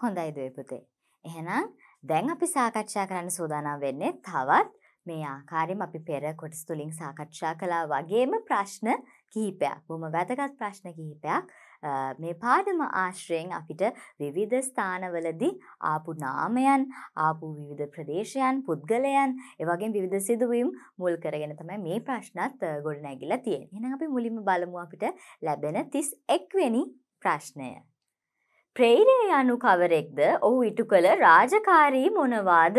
හොඳයි දයපුතේ. එහෙනම් දැන් අපි සාකච්ඡා කරන්න සූදානම් වෙන්නේ තවත් මේ ආකාරයෙන් අපි පෙර කොටස් තුලින් සාකච්ඡා කළා වගේම ප්‍රශ්න කිහිපයක්. බොහොම වැදගත් ප්‍රශ්න කිහිපයක්. මේ පාඩම ආශ්‍රයෙන් අපිට විවිධ ස්ථානවලදී ආපු නාමයන් ආපු විවිධ ප්‍රදේශයන් පුද්ගලයන් එවගේ විවිධ සිදුවීම් මුල් කරගෙන තමයි මේ ප්‍රශ්නත් ගොඩ නැගිලා තියෙන්නේ. එහෙනම් අපි මුලින්ම බලමු අපිට ලැබෙන 31 වෙනි ප්‍රශ්නය. ප්‍රේරය යනු කවරෙක්ද ඔහු ඉටු කළ රාජකාරී මොනවාද.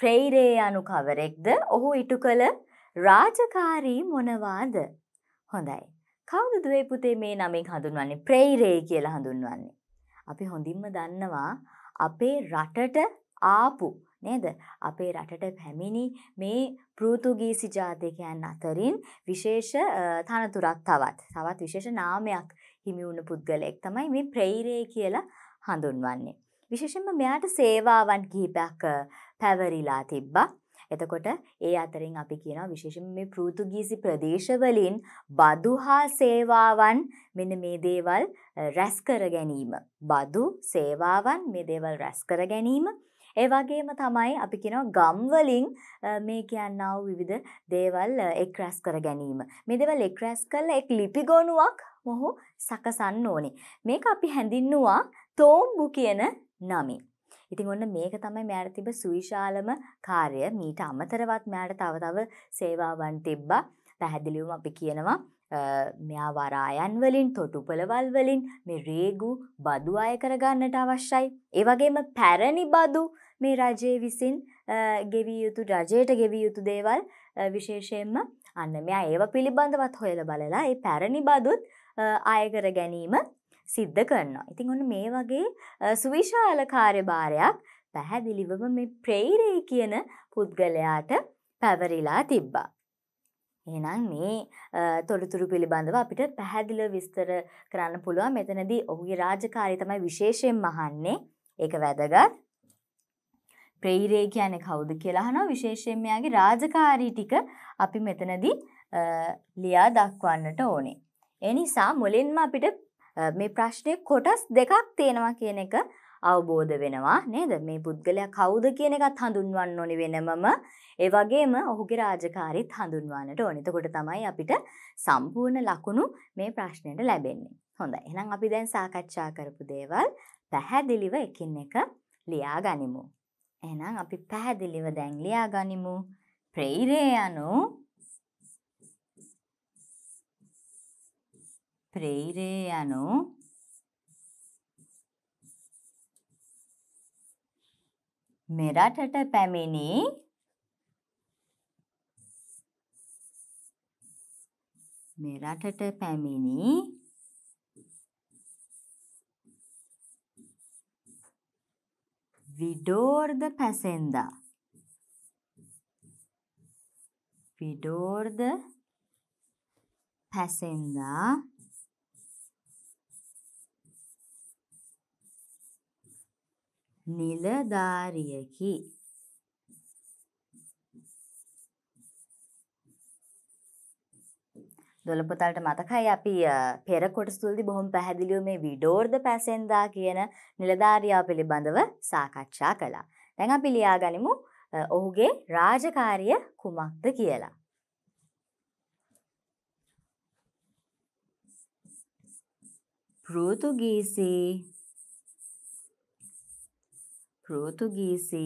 ප්‍රේරය යනු කවරෙක්ද ඔහු ඉටු කළ රාජකාරී මොනවාද. හොඳයි. කවුද දුවේ පුතේ මේ නමින් හඳුන්වන්නේ ප්‍රේරේ කියලා හඳුන්වන්නේ. අපි හොඳින්ම දන්නවා අපේ රටට ආපු නේද අපේ රටට පැමිණි මේ පෘතුගීසි ජාතිකයන් අතරින් විශේෂ තනතුරක් තවත් තවත් විශේෂ නාමයක් හිමි වුණු පුද්ගලයෙක් තමයි මේ ප්‍රේරේ කියලා හඳුන්වන්නේ. විශේෂයෙන්ම මෙයාට සේවාවන් කිහිපයක් පැවරිලා තිබ්බා. එතකොට ඒ අතරින් අපි කියනවා විශේෂයෙන්ම මේ පෘතුගීසි ප්‍රදේශවලින් බදු හා සේවාවන් මෙන්න මේ දේවල් රැස් කර ගැනීම. බදු සේවාවන් මේ දේවල් රැස් කර ගැනීම. ඒ වගේම තමයි අපි කියනවා ගම් වලින් මේ කියනා වූ විවිධ දේවල් එක් රැස් කර ගැනීම. මේ දේවල් එක් රැස් කළා එක් ලිපි ගොනුවක් මොහු සකසන්න ඕනේ. මේක අපි හැඳින්නුවා තෝම්බු කියන නමින්. ඉතින් ඔන්න මේක තමයි මෑට තිබ සුවිශාලම කාර්ය. මීට අමතරවත් මෑට තව තව සේවාවන් තිබ්බා. පැහැදිලිවම අපි කියනවා මෙයා වරායන් වලින් තොටුපළවල් වලින් මේ රේගු බදු අය කරගන්නට අවශ්‍යයි. ඒ වගේම පැරණි බදු මේ රජයේ විසින් ගෙවිය යුතු රජයට ගෙවිය යුතු දේවල් විශේෂයෙන්ම අන්න මෙයා ඒව පිළිබඳවත් හොයලා බලලා ඒ පැරණි බදුත් අයකර ගැනීම සිද්ධ කරනවා. ඉතින් ඔන්න මේ වගේ සුවිශාල කාර්යභාරයක් පැහැදිලිවම මේ ප්‍රේරේ කියන පුද්ගලයාට පැවරිලා තිබ්බා. එහෙනම් මේ තොරතුරු පිළිබඳව අපිට පැහැදිල විස්තර කරන්න පුළුවන් මෙතනදී ඔහුගේ රාජකාරී තමයි විශේෂයෙන් මහන්නේ ඒක වැදගත්. ප්‍රේරේ කියන්නේ කවුද කියලා අහනවා විශේෂයෙන් මෙයාගේ රාජකාරී ටික අපි මෙතනදී ලියා දක්වන්නට ඕනේ. එනිසා මුලින්ම අපිට මේ ප්‍රශ්නය කොටස් දෙකක් තියෙනවා කියන එක අවබෝධ වෙනවා නේද මේ පුද්ගලයා කවුද කියන එකත් හඳුන්වන්න ඕනි වෙනමම ඒ වගේම ඔහුගේ රාජකාරීත් හඳුන්වන්නට ඕනි. එතකොට තමයි අපිට සම්පූර්ණ ලකුණු මේ ප්‍රශ්නෙට ලැබෙන්නේ. හොඳයි. එහෙනම් අපි දැන් සාකච්ඡා කරපු දේවල් පැහැදිලිව එකින් එක ලියා ගනිමු. එහෙනම් අපි පැහැදිලිව දැන් ලියා ගනිමු. ප්‍රේරේ යනු ප්‍රේරය යනු මෙරටට පැමිණි මෙරටට පැමිණි විඩෝර්ද පැසෙන්දා විඩෝර්ද පැසෙන්දා නිලධාරියෙකි. දොළපොතලට මතකයි අපි පෙර කොටස් තුළදී බොහොම පැහැදිලිව මේ විඩෝර්ද පැසෙන්දා කියන නිලධාරියා පිළිබඳව සාකච්ඡා කළා. දැන් අපි ලියාගනිමු ඔහුගේ රාජකාරිය කුමක්ද කියලා. පෘතුගීසි පෘතුගීසි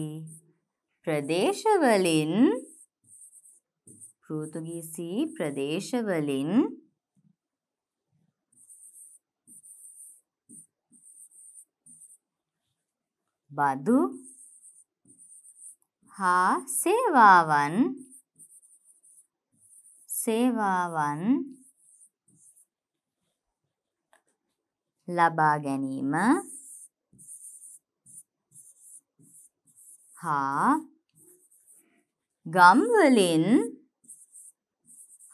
ප්‍රදේශවලින් පෘතුගීසි ප්‍රදේශවලින් බදු හා සේවාවන් සේවාවන් ලබා ගැනීම හා ගම්වලින්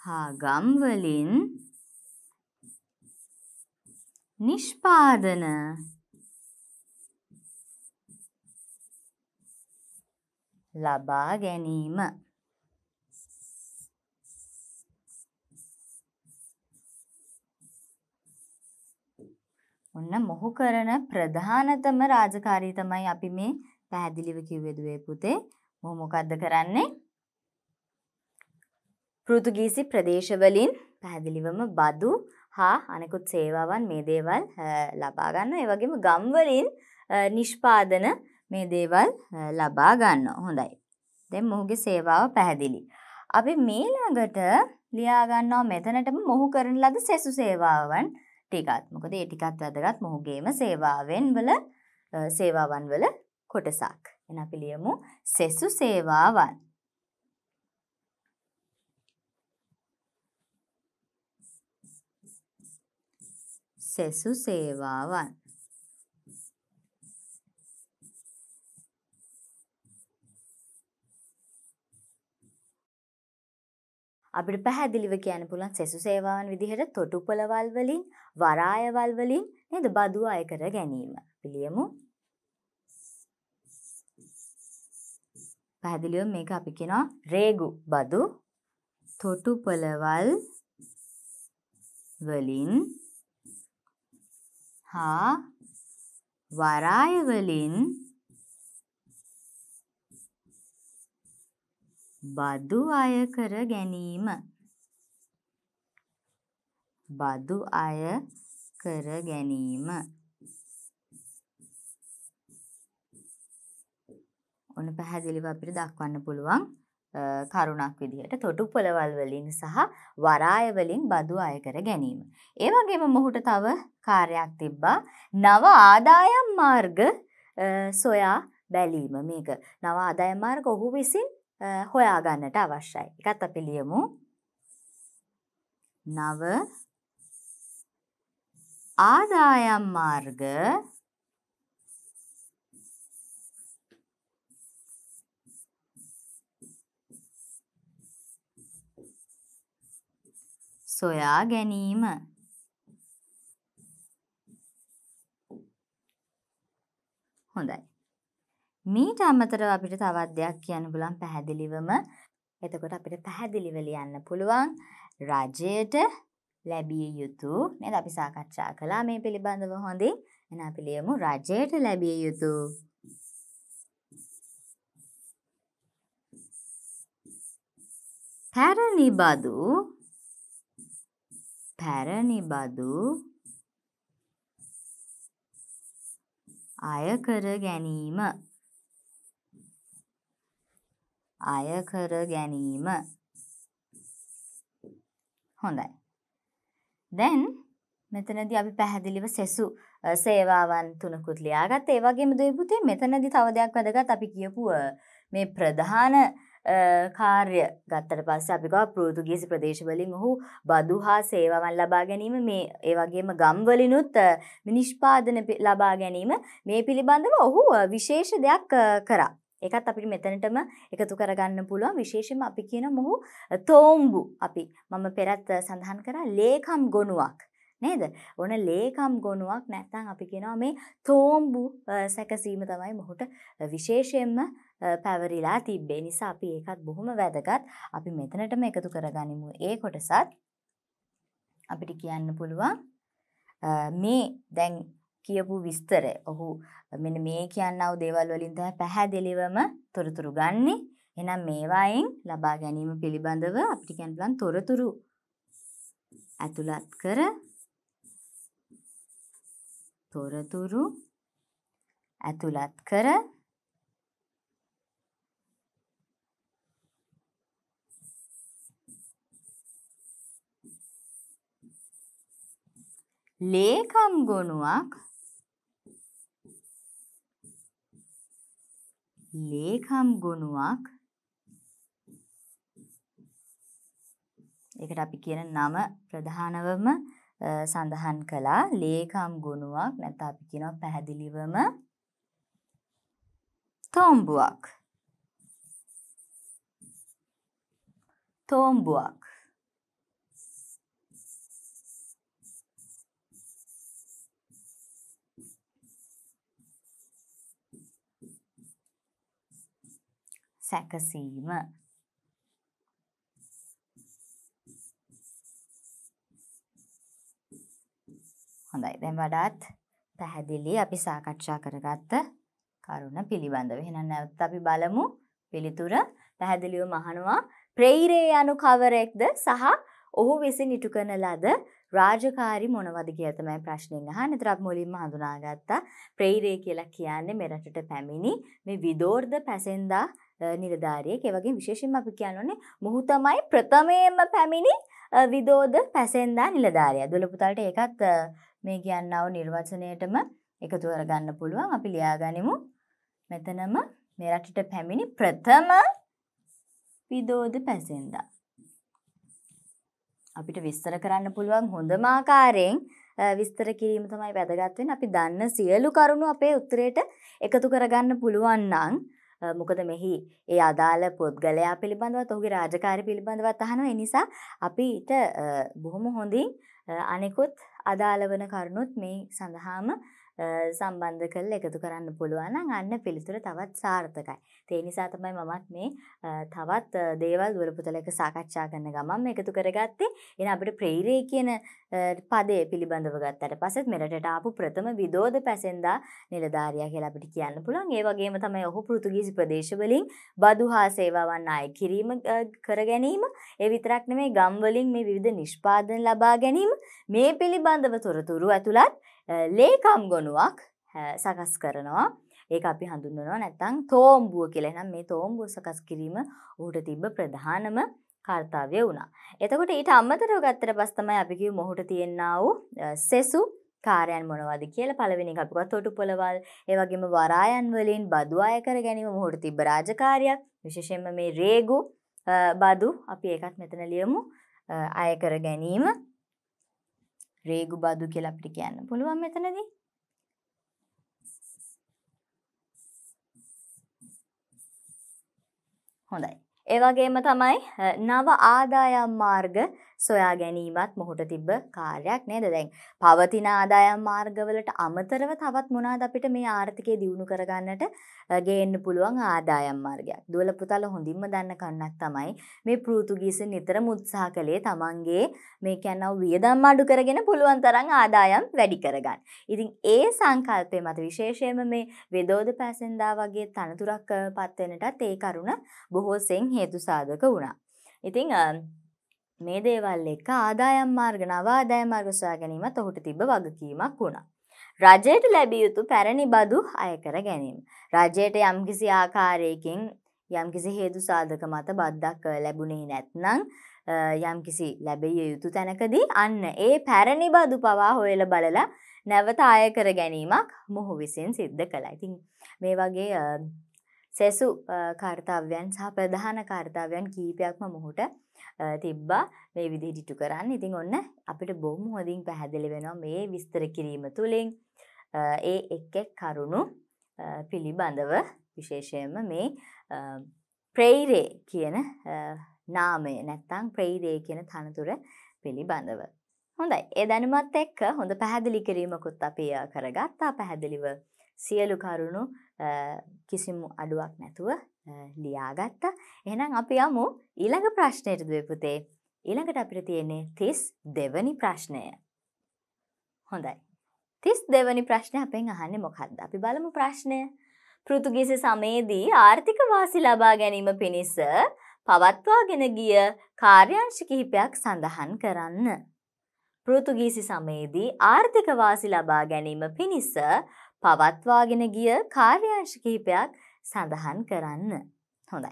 හා ගම්වලින් නිෂ්පාදන ලබා ගැනීම ඔන්න මොහු කරන ප්‍රධානතම රාජකාරී තමයි අපි මේ පැහැදිලිව කිව්වෙදුවේ පුතේ මොහ මොකක්ද කරන්නේ පෘතුගීසි ප්‍රදේශවලින් පැහැදිලිවම බදු හා අනෙකුත් සේවාවන් මේ දේවල් ලබා ගන්න ඒ වගේම ගම්වලින් නිෂ්පාදන මේ දේවල් ලබා ගන්න හොඳයි දැන් මොහුගේ සේවාව පැහැදිලි අපි මේ ළඟට ලියා ගන්නවා මෙතනටම මොහු කරන ලද සෙසු සේවාවන් ටිකත් මොකද ඒ ටිකත් වැදගත් මොහුගේම සේවාවෙන් වල සේවාවන් වල කොටසක්. එන අපි ලියමු සෙසු සේවාවන්. සෙසු සේවාවන්. අපිට පැහැදිලිව කියන්න පුළුවන් සෙසු සේවාවන් විදිහට තොටුපළවල් වලින් වරායවල් වලින් නේද බදු අය කර ගැනීම. පිළියමු පැහැදිලිව මේක අපි කියනවා රේගු බදු තොටුපළවල් වලින් හා වරාය වලින් බදු අය කර ගැනීම බදු අය කර ගැනීම ඔන්න පැහැදිලිව අපිට දක්වන්න පුළුවන් කරුණක් විදිහට තොටු පොළවල් වලින් සහ වරාය වලින් බදු අය කර ගැනීම. ඒ වගේම මොහුට තව කාර්යයක් තිබ්බා නව ආදායම් මාර්ග සොයා බැලීම මේක. නව ආදායම් මාර්ග ඔහු විසින් හොයා ගන්නට අවශ්‍යයි. එකත් අපි ලියමු. නව ආදායම් මාර්ග සොයා ගැනීම හොඳයි මීට අමතරව අපිට තවත් දෙයක් කියන්න පුළුවන් පැහැදිලිවම එතකොට අපිට පැහැදිලිව ලියන්න පුළුවන් රජයට ලැබිය යුතු නේද අපි සාකච්ඡා කළා මේ පිළිබඳව හොඳින් එහෙනම් අපි ලියමු රජයට ලැබිය යුතු පැරණි බදු පැරණි බදු අය කර ගැනීම අය කර ගැනීම හොඳයි දැන් මෙතනදී අපි පැහැදිලිව සෙසු සේවාවන් තුනකුත් ලියාගත්තා ඒ වගේම දෙවිපුතේ මෙතනදී තව දෙයක් වැදගත් අපි කියපු මේ ප්‍රධාන කාර්ය ගත්තට පස්ස අපිකව පෘතුගීසි ප්‍රදේශවලින් ඔහු බදු හා සේවාවන් ලබා ගැනීම මේ ඒවගේම ගම්වලිනුත් මිනිෂ්පාදන ලබා ගැනීම මේ පිළිබඳව ඔහු විශේෂ දෙයක් කරා. එකත් අපිට මෙතනටම එකතු කරගන්න පුළුවන් විශේෂම අපි කියන මොහු තෝම්බු අපි මම පෙරත් සඳහන් කරා ලේකම් ගොනුවක්. නේද? ඔන ලේකම් ගොනුවක් නැත්නම් අපි කියනවා මේ තෝම්බු සැකසීම තමයි මොහුට විශේෂයෙන්ම පැවරිලා තිබ්බේ නිසා අපි ඒකත් බොහොම වැදගත්. අපි මෙතනටම එකතු කරගනිමු. ඒ කොටසත් අපිට කියන්න පුළුවන් මේ දැන් කියපු විස්තර ඔහු මෙන්න මේ කියන්නව දේවල් වලින් තමයි පැහැදිලිවම තොරතුරු ගන්නෙ. එහෙනම් මේවායින් ලබා ගැනීම පිළිබඳව අපිට කියන්න පුළුවන් තොරතුරු ඇතුළත් කර තොරතුරු ඇතුළත් කර ලේකම් ගොනුවක් ලේකම් ගොනුවක් ඒකට අපි කියන නම ප්‍රධානවම සඳහන් කළා ලේකම් ගුණුවක් නැත අපි කියනවා පැහැදිලිවම තෝම්බුවක් තෝම්බුවක් සැකසීම හොඳයි දැන් වඩාත් පැහැදිලි අපි සාකච්ඡා කරගත්ත කරුණ පිළිබඳව. එහෙනම් නැවත අපි බලමු පිළිතුර පැහැදිලිවම අහනවා ප්‍රේරේ යනු කවරෙක්ද සහ ඔහු විසින් ඉටු කරන ලද රාජකාරි මොනවද කියලා තමයි ප්‍රශ්නෙන් අහන්නේ. ඒතර අපි මුලින්ම හඳුනාගත්තා ප්‍රේරේ කියලා කියන්නේ මෙරටට පැමිණි මේ විදෝර්ධ පැසෙන්දා නිලධාරියෙක්. ඒ වගේම විශේෂයෙන්ම අපි කියනෝනේ මොහු තමයි ප්‍රථමයෙන්ම පැමිණි විදෝද පැසෙන්දා නිලධාරියා. දොළපුතාලට ඒකත් මේ කියන්නව නිර්වචනයටම එකතු කරගන්න පුළුවන් අපි ලියාගනිමු මෙතනම මෙරටට පැමිණි ප්‍රථම විදෝධ පැසෙන්දා. අපිට විස්තර කරන්න පුළුවන් හොඳම ආකාරයෙන් විස්තර කිරීම තමයි වැදගත් වෙන්නේ. අපි දන්න සියලු කරුණු අපේ උත්තරයට එකතු කරගන්න පුළුවන් නම් මොකද මෙහි ඒ අදාළ පුද්ගලයා පිළිබඳවත් ඔහුගේ රාජකාරි පිළිබඳවත් අහනවා. ඒ නිසා අපිට බොහොම හොඳින් අනෙකුත් අදාළ වන කරුණුත් මේ සඳහාම සම්බන්ධ කරලා එකතු කරන්න පුළුවන් නම් අන්න පිළිතුර තවත් සාර්ථකයි. ඒ නිසා තමයි මමත් මේ තවත් දේවල් දුරපොතල එක සාකච්ඡා කරන ගමන් එකතු කරගත්තේ. එන අපිට ප්‍රේරේ කියන පදේ පිළිබඳව ගත්තට පසෙත් මෙරටට ආපු ප්‍රථම විදෝධ පැසෙන්දා නිලධාරියා කියලා අපිට කියන්න පුළුවන්. ඒ වගේම තමයි ඔහු පෘතුගීසි ප්‍රදේශවලින් බදු හා සේවාවන් ආය කිරීම කර ගැනීම, ඒ විතරක් නෙමෙයි ගම් වලින් මේ විවිධ නිෂ්පාදන ලබා ගැනීම මේ පිළිබඳව තොරතුරු ඇතුළත් ලේකම් ගොනුවක් සකස් කරනවා ඒක අපි හඳුන්වනවා නැත්තං තෝම්බුව කියලනම් මේ තෝම්බුව සකස් කිරීම ඔහුට තිබ්බ ප්‍රධානම කර්තාවය වුණා. එතකොට ඊට අම්මතරව ගත්තර පස්තමයි අපිකිව මොහුට තියෙන්න්නාව සෙසු කාරයන් මොනවද කියල පලවෙනි අපිත් තොටු පොළවල් ඒවගේම වරායන් වලින් බදු අය කර ගැනීම මොහුට තිබ රාජකාරයක් විශෂෙන්ම මේ රේගු බදු අපි ඒකත් මෙතන ලියමු අයකර ගැනීම රේගු බදු කියලා අපිට කියන්න පුළුවන් මෙතනදී. හොඳයි. ඒ වගේම තමයි නව ආදායම් මාර්ග සොයා ගැනීමත් මොහොට තිබ්බ කාර්යයක් නේද දැන් පවතින ආදායම් මාර්ගවලට අමතරව තවත් මොනාද අපිට මේ ආර්ථිකය දියුණු කරගන්නට ගේන්න පුළුවන් ආදායම් මාර්ගයක් දුවල පුතල හොඳින්ම දන්න කන්නක් තමයි මේ පෘතුගීස නිතරම උත්සාහ කළේ තමන්ගේ මේ කැනව වියදම් අඩු කරගෙන පුළුවන් තරම් ආදායම් වැඩි කරගන්න ඉතින් ඒ සංකල්පය මත විශේෂයෙන්ම මේ වෙදෝද පැසෙන්දා වගේ තනතුරක් පත්වෙනටත් ඒ කරුණ බොහෝසෙන් හේතු සාධක වුණා. ඉතිං මේ දේවල් එක්ක ආදායම් මාර්ග නව ආදායම් මාර්ග සොයා ගැනීමත් ඔහුට තිබ්බ වගකීමක් වුණා. රජයට ලැබිය යුතු පැරණි බදු අය කර ගැනීම. රජයට යම්කිසි ආකාරයකින් යම්කිසි හේතු සාධක මත බද්දක් ලැබුණේ නැත්නම් යම්කිසි ලැබිය යුතු තැනකදී අන්න ඒ පැරණි බදු පවා හොයලා බලලා නැවත ආය කර ගැනීමක් මොහු විසින් සිද්ධ කළා. ඉතින් මේ වගේ සෙසු කාර්තාව්‍යන් සහ ප්‍රධාන කාර්තාවයන් කීපයක්ම මොහුට තිබ්බා මේ විදිහට ඉටු කරන්න ඉතින් ඔන්න අපිට බොහොම හොඳින් පැහැදිලි වෙනවා මේ විස්තර කිරීම තුළින් ඒ එක් එක් කරුණු පිළිබඳව විශේෂයෙන්ම මේ ප්‍රේරේ කියන නාමය නැත්තං ප්‍රේරේ කියන තනතුර පිළිබඳව. හොඳයි ඒ දැනුමත් එක්ක හොඳ පැහැදිලි කිරීමකුත් අපි කරගත්තා පැහැදිලිව සියලු කරුණු කිසිමු අඩුවක් නැතුව ලියාගත්ත. එහනම් අපි යමු ඊළඟ ප්‍රශ්නයට දවපුතේ ඊළඟට අපිට තියෙන්නේ තිස් දෙවනි ප්‍රශ්නය. හොඳයි. තිස් දෙවනි ප්‍රශ්නය අපෙන් අහන්න මොකක්ද අපි බලමු ප්‍රශ්නය. පෘතුගිසි සමයේදී ආර්ථික වාසි ලබා ගැනීම පිණිස පවත්වාගෙන ගිය කාර්යංශ කිහිපයක් සඳහන් කරන්න. පෘතුගීසි සමයේදී ආර්ථික වාසි ලබා ගැනීම පිණිස පවත්වාගෙන ගිය කාර්යාංශ කිහිපයක් සඳහන් කරන්න. හොඳයි.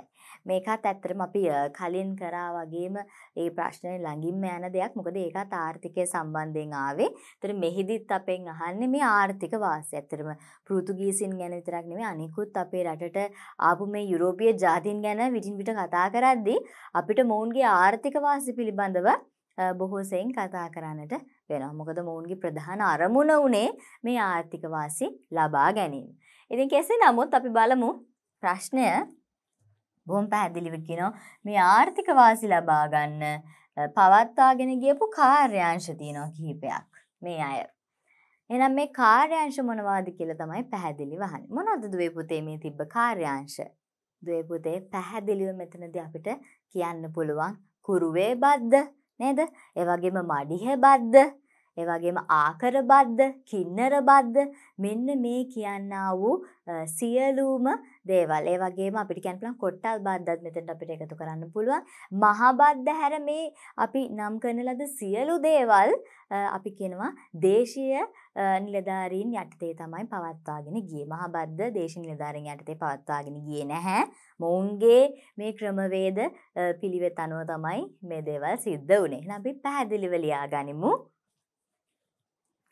මේකත් ඇත්තරම අපි කලින් කරා වගේම ඒ ප්‍රශ්නය ළඟින්ම යන දෙයක් මොකද ඒකත් ආර්ථිකය සම්බන්ධයෙන් ආවේ. ඒතර මෙහිදිත් අපෙන් අහන්නේ මේ ආර්ථික වාසය. ඇත්තරම පෘතුගීසින් ගැන විතරක් නෙමෙයි අනිකුත් අපේ රටට ආපු මේ යුරෝපීය ජාතීන් ගැන විටින් විට කතා කරද්දී අපිට මොවුන්ගේ ආර්ථික වාසය පිළිබඳව බොහෝසෙයින් කතා කරන්නට වෙනවා. මොකද මොවුන්ගේ ප්‍රධාන අරමුණ උනේ මේ ආර්ථික වාසි ලබා ගැනීම. ඉතින් කෙසේ නමුත් අපි බලමු ප්‍රශ්නය බොහොම පැහැදිලිව කියනවා මේ ආර්ථික වාසි ලබා ගන්න පවත්වාගෙන ගියපු කාර්යාංශ තියෙනවා කිහිපයක් මේ අය. එහෙනම් මේ කාර්යාංශ මොනවාද කියලා තමයි පැහැදිලිව අහන්නේ. මොනවද දුවේ පුතේ මේ තිබ්බ කාර්යාංශ? දුවේ පුතේ පැහැදිලිව මෙතනදී අපිට කියන්න පුළුවන් කුරුවේ බද්ද නේද? ඒ වගේම මඩිහ බද්ද, ඒ වගේම ආකර බද්ද, කින්නර බද්ද මෙන්න මේ කියනා වූ සියලුම දේවල්. ඒ වගේම අපිට කියන්න පුළුවන් කොට්ටල් බද්දත් මෙතෙන්ට අපිට එකතු කරන්න පුළුවන්. මහා බද්ද හැර මේ අපි නම් කරන ලද සියලු දේවල් අපි කියනවා දේශීය නිලධාරීන් යටතේ තමයි පවත්වාගෙන ගිය මහබද්ද දේශ නිලධාරීන් යටතේ පවත්වාගෙන ගිය නැහැ මොවුන්ගේ මේ ක්‍රමවේද පිළිවෙත් අනුව තමයි මේ දේවල් සිද්ධ වනේ අපි පැහැදිලිව ලියා ගනිමු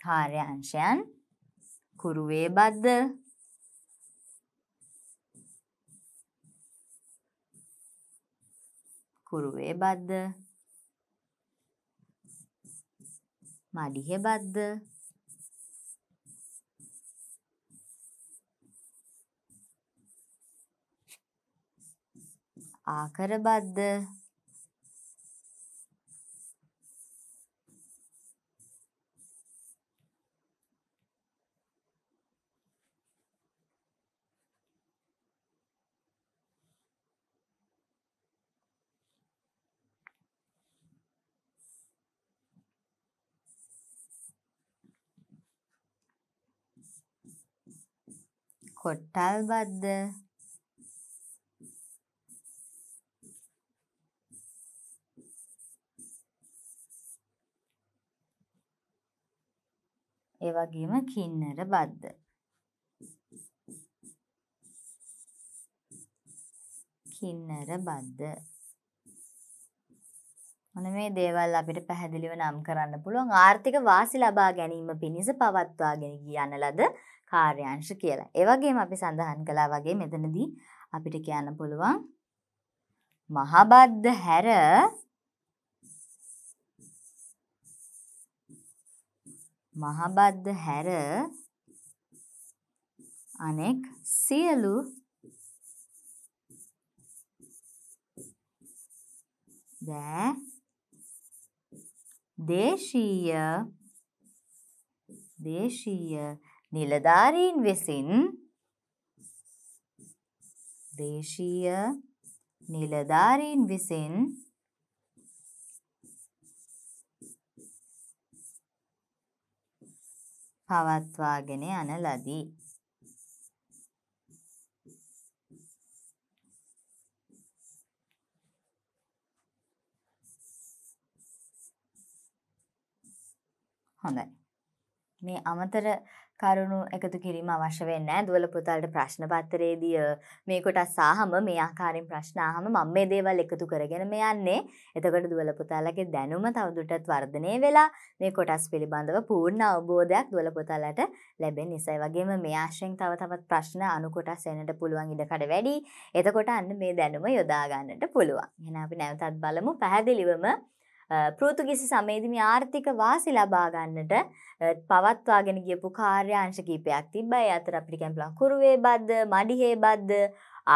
කාර්යංශයන් කුරුවේ බද්ද කුරුවේ බද්ද මඩිහෙ බද්ද ආකර බද්ද කොට්ටල් බද්ද ඒ වගේම කින්නර බද්ද කින්නර බද්ද මොන මේ දේවල් අපිට පැහැදිලිව නම් කරන්න පුළුවන් ආර්ථික වාසි ලබා ගැනීම පිණිස පවත්වාගෙන යන ලද කාර්යංශ කියලා. ඒ වගේම අපි සඳහන් කළා වගේ මෙතනදී අපිට කියන්න පුළුවන් මහබද්ද හැර මහබද්ද හැර අනෙක් සියලු දෑ දේශීය දේශීය නිලධාරීන් විසින් දේශීය නිලධාරීන් විසින් පවත්වාගෙන යන ලදී. හොඳයි. මේ අමතර කරුණු එකතු කිරීම අවශ්‍ය වෙන්නේ දුවල පුතාලට ප්‍රශ්න පත්‍රයේදී මේ කොටස් ආහම මේ ආකාරයෙන් ප්‍රශ්න ආහම මම මේ දේවල් එකතු කරගෙන මේ යන්නේ. එතකොට දුවල පුතාලගේ දැනුම තවදුරටත් වර්ධනය වෙලා මේ කොටස් පිළිබඳව පූර්ණ අවබෝධයක් දුවල පුතාලට ලැබෙන නිසා. ඒ වගේම මේ ආශ්‍රයෙන් තව තවත් ප්‍රශ්න අනු කොටස් එන්නට පුළුවන් ඉඩකඩ වැඩි. එතකොට අන්න මේ දැනුම යොදා ගන්නට පුළුවන්. එහෙනම් අපි නැවතත් බලමු පැහැදිලිවම පෘතුගිසි සමේදිමි ආර්ථික වාසි ලබා ගන්නට පවත්වාගෙන ගියපු කාර්යාංශ කීපයක් තිබ්බයි. අතර අපිට කියන්න පුළුවන් කුරුවේ බද්ද, මඩිහේ බද්ද,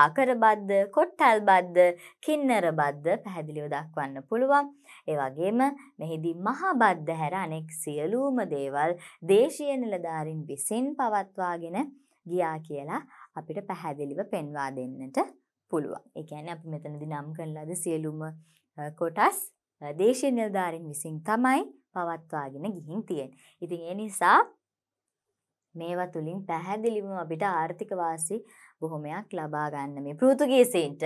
ආකර බද්ද, කොට්ටල් බද්ද, කින්නර බද්ද පැහැදිලිව දක්වන්න පුළුවන්. ඒ වගේම මෙහිදී මහා බද්ද හැර අනෙක් සියලුම දේවල් දේශීය නිලධාරීන් විසින් පවත්වාගෙන ගියා කියලා අපිට පැහැදිලිව පෙන්වා දෙන්නට පුළුවන්. ඒ කියන්නේ අපි මෙතනදී නම් කරලාද සියලුම කොටස් දේශීය නිලධාරීන් විසින් තමයි පවත්වාගෙන ගිහින් තියෙන්නේ. ඉතින් ඒ නිසා මේවා තුලින් පැහැදිලිවම අපිට ආර්ථික වාසි බොහොමයක් ලබා ගන්න මේ පෘතුගීසීන්ට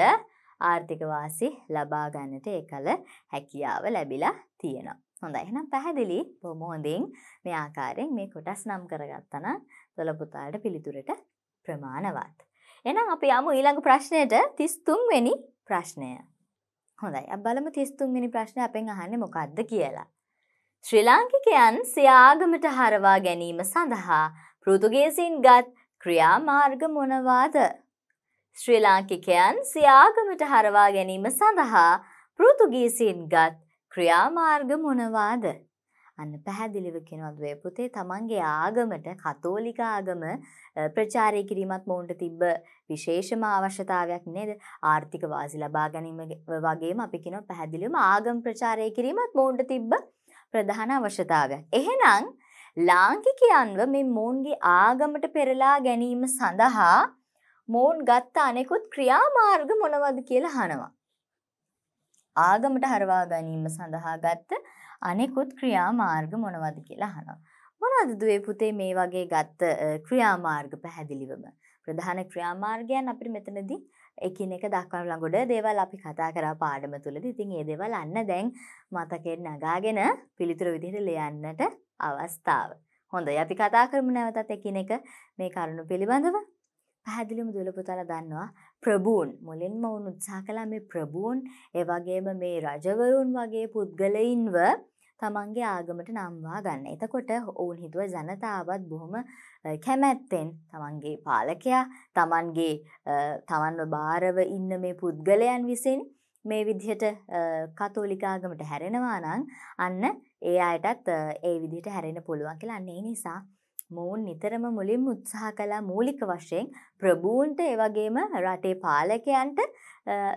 ආර්ථික වාසි ලබා ගන්නට ඒකල හැකියාව ලැබිලා තියෙනවා. හොඳයි එහෙනම් පැහැදිලි බොහොම හොඳින් මේ ආකාරයෙන් මේ කොටස් නම් කරගත්තා නම් දොළපුතාලට පිළිතුරට ප්‍රමාණවත්. එහෙනම් අපි යමු ඊළඟ ප්‍රශ්නයට 33 වෙනි ප්‍රශ්නය. හොඳයි අප බලමු 33 වෙනි ප්‍රශ්නේ අපෙන් අහන්නේ මොකද්ද කියලා. ශ්‍රී ලාංකිකයන් සියාගමට හරවා ගැනීම සඳහා පෘතුගීසින්ගත් ක්‍රියාමාර්ග මොනවාද? ශ්‍රී ලාංකිකයන් සියාගමට හරවා ගැනීම සඳහා පෘතුගීසින්ගත් ක්‍රියාමාර්ග මොනවාද? අන්න පැහැදිලිව කෙනවා දේ පුතේ තමන්ගේ ආගමට කතෝලික ආගම ප්‍රචාරය කිරීමත් මොවුන්ට තිබ්බ විශේෂම අවශ්‍යතාවයක් නේද ආර්ථික වාසි ලබා ගැනීම වගේම අපි කියනවා පැහැදිලිවම ආගම් ප්‍රචාරය කිරීමත් මොවුන්ට තිබ්බ ප්‍රධාන අවශ්‍යතාවයක්. එහෙනම් ලාංකිකයන්ව මේ මොවුන්ගේ ආගමට පෙරලා ගැනීම සඳහා මොවුන් ගත්ත අනෙකුත් ක්‍රියාමාර්ග මොනවද කියලා අහනවා. ආගමට හරවා ගැනීම සඳහා ගත්ත අනෙකුත් ක්‍රියාමාර්ග මොනවද කියලා අහනවා. මොනවද දුවේ පුතේ මේ වගේ ගත්ත ක්‍රියාමාර්ග පැහැදිලිවම? ප්‍රධාන ක්‍රියාමාර්ගයන් අපිට මෙතනදී එකිනෙක දක්වන ළඟොඩ දේවල් අපි කතා කරා පාඩම තුලදී. ඉතින් ඒ දේවල් අන්න දැන් මතකෙන් නගාගෙන පිළිතුරු විදිහට ලියන්නට අවස්ථාව. හොඳයි අපි කතා කරමු නැවතත් එකිනෙක මේ කරුණු පිළිබඳව. පැහැදිලිම දුවල පුතාලා දන්නවා ප්‍රභූන් මුලින්ම වුන් උත්සා කලා මේ ප්‍රභූන් ඒවගේම මේ රජවරුන් වගේ පුද්ගලයින්ව තමන්ගේ ආගමට නම්වා ගන්න. එතකොට ඔවුන් හිතුව ජනතාවත් බොහොම කැමැත්තෙන් තමන්ගේ පාලකයා තමන්ගේ තමන්ව භාරව ඉන්න මේ පුද්ගලයන් විසින් මේ විදිහට කතෝලිකාගමට හැරෙනවා නම් අන්න ඒ අයටත් ඒ විදිහට හැරෙන පුළුවන් කියලා අන්නේ නිසා මොවුන් නිතරම මුලින් උත්සාහ කලා මූලික වශයෙන් ප්‍රභූන්ට ඒවගේම රටේ පාලකයන්ට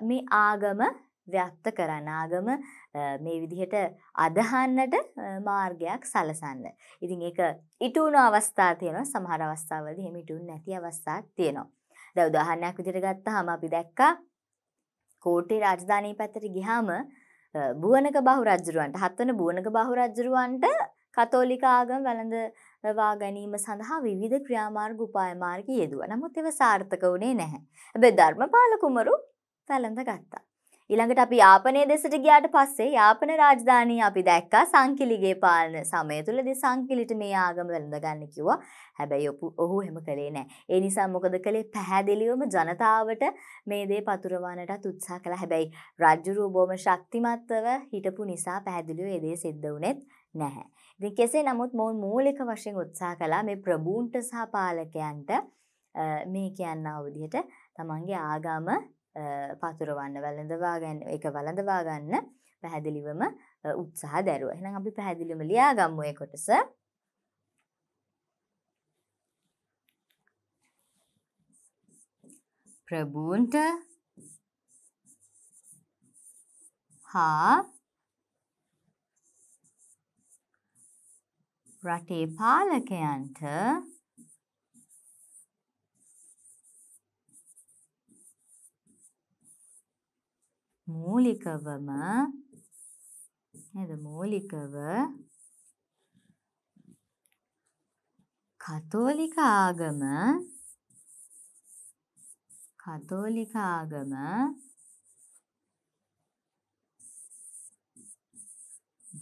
මේ ආගම ව්‍යක්ත කරන්න ආගම මේ විදිහට අදහන්නට මාර්ගයක් සලසන්න. ඉතින් ඒක ඉටුුණු අවස්ථා තියෙනවා සමහර අවස්ථාවලදි එහෙම ඉටුන් නැති අවස්ථාත් තියෙනවා. දැ උදාහරණයක් විදිට ගත්ත හම අපි දැක්කා කෝටේ රාජධානී පැත්තට ගිහාම බුවනක බහු රජරුවන්ට හත්වන බුවනක බහු රජරුවන්ට කතෝලික ආගම් වැළඳ ලබා ගැනීම සඳහා විවිධ ක්‍රියාමාර්ග උපායමාර්ග යෙදුවා. නමුත් ඒව සාර්ථක වුණේ නැහැ. හැබැයි ධර්මපාල කුමරු පැලඳ ගත්තා. ඊළඟට අපි යාපනයේ දෙසට ගියාට පස්සේ යාපන රාජධානිය අපි දැක්කා සංකිලිගේ පාලන සමය තුලදී සංකිලිට මේ ආගම වැළඳගන්න කිව්වා. හැබැයි ඔහු එහෙම කළේ නැහැ. ඒ නිසා මොකද කළේ? පැහැදිලිවම ජනතාවට මේ දේ පතුරවන්නටත් උත්සාහ කළා. හැබැයි රජුරෝ බොහොම ශක්තිමත්ව හිටපු නිසා පැහැදිලිව මේ දේ සිද්ධ වුණෙත් නැහැ. ඉතින් කෙසේ නමුත් මොවුන් මූලික වශයෙන් උත්සාහ කළා මේ ප්‍රභූන්ට සහ පාලකයන්ට මේ කියන්නා විදිහට තමන්ගේ ආගම පතුරවන්න වැළඳවා ගන්න ඒක වළඳවා ගන්න පැහැදිලිවම උත්සාහ දැරුවා. එහෙනම් අපි පැහැදිලිවම ලියාගමු ඒ කොටස. ප්‍රභූන්ට හා රටේ පාලකයන්ට මූලිකවම නේද මූලිකව කතෝලික ආගම කතෝලික ආගම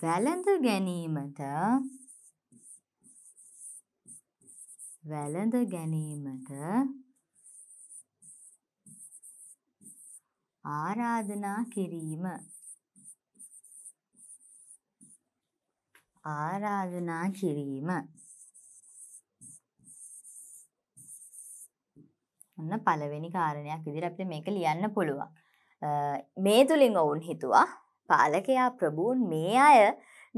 වැළඳ ගැනීමට වැළඳ ගැනීමට ආරාධනා කිරීම ආරාධනා කිරීම ඔන්න පළවෙනි කාරණයක් විදිහට අපිට මේක ලියන්න පුළුවන් මේ තුලින් ඔවුන් හිතුවා පාලකයා ප්‍රභූන් මේ අය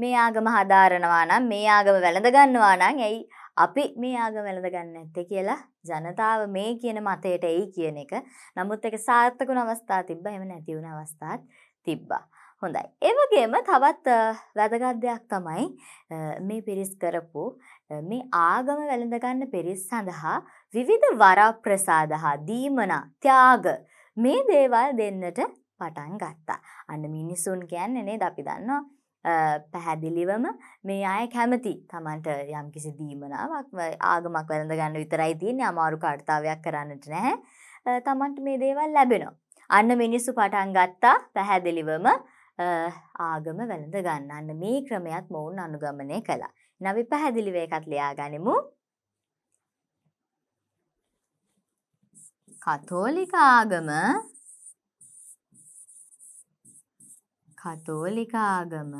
මේ ආගම හදාරනවා නම් මේ ආගම වැළඳ ගන්නවා නම් ඇයි අපි මේ ආගම වැළඳගන්න ඇත්තේ කියලා ජනතාව මේ කියන මතයට එයි කියන එක. නමුත් ඒක සාර්ථක වුණ අවස්ථා තිබ්බා, එහෙම නැති වුණ අවස්ථාත් තිබ්බා. හොඳයි. ඒ වගේම තවත් වැදගත් දෙයක් තමයි මේ පිරිස් කරපු මේ ආගම වැළඳගන්න පිරිස් සඳහා විවිධ වරප්‍රසාද හා දීමනා ත්‍යාග මේ දේවල් දෙන්නට පටන් ගත්තා. අන්න මිනිසුන් කියන්නේ නේද අපි දන්නවා පැහැදිලිවම මේ අය කැමති තමන්ට යම් කිසි දීමනාවක් ආගමක් වැළඳ ගන්න විතරයි තියෙන්නේ අමාරු කාර්තාවයක් කරන්නට නැහැ තමන්ට මේ දේවල් ලැබෙනවා. අන්න මිනිස්සු පටන් ගත්තා පැහැදිලිවම ආගම වැළඳ ගන්නන්න මේ ක්‍රමයත් මොවුන් අනුගමනය කළා. නවි පැහැදිලිවේ එකත් ලයා ගනිමු. කතෝලික ආගම කතෝලික ආගම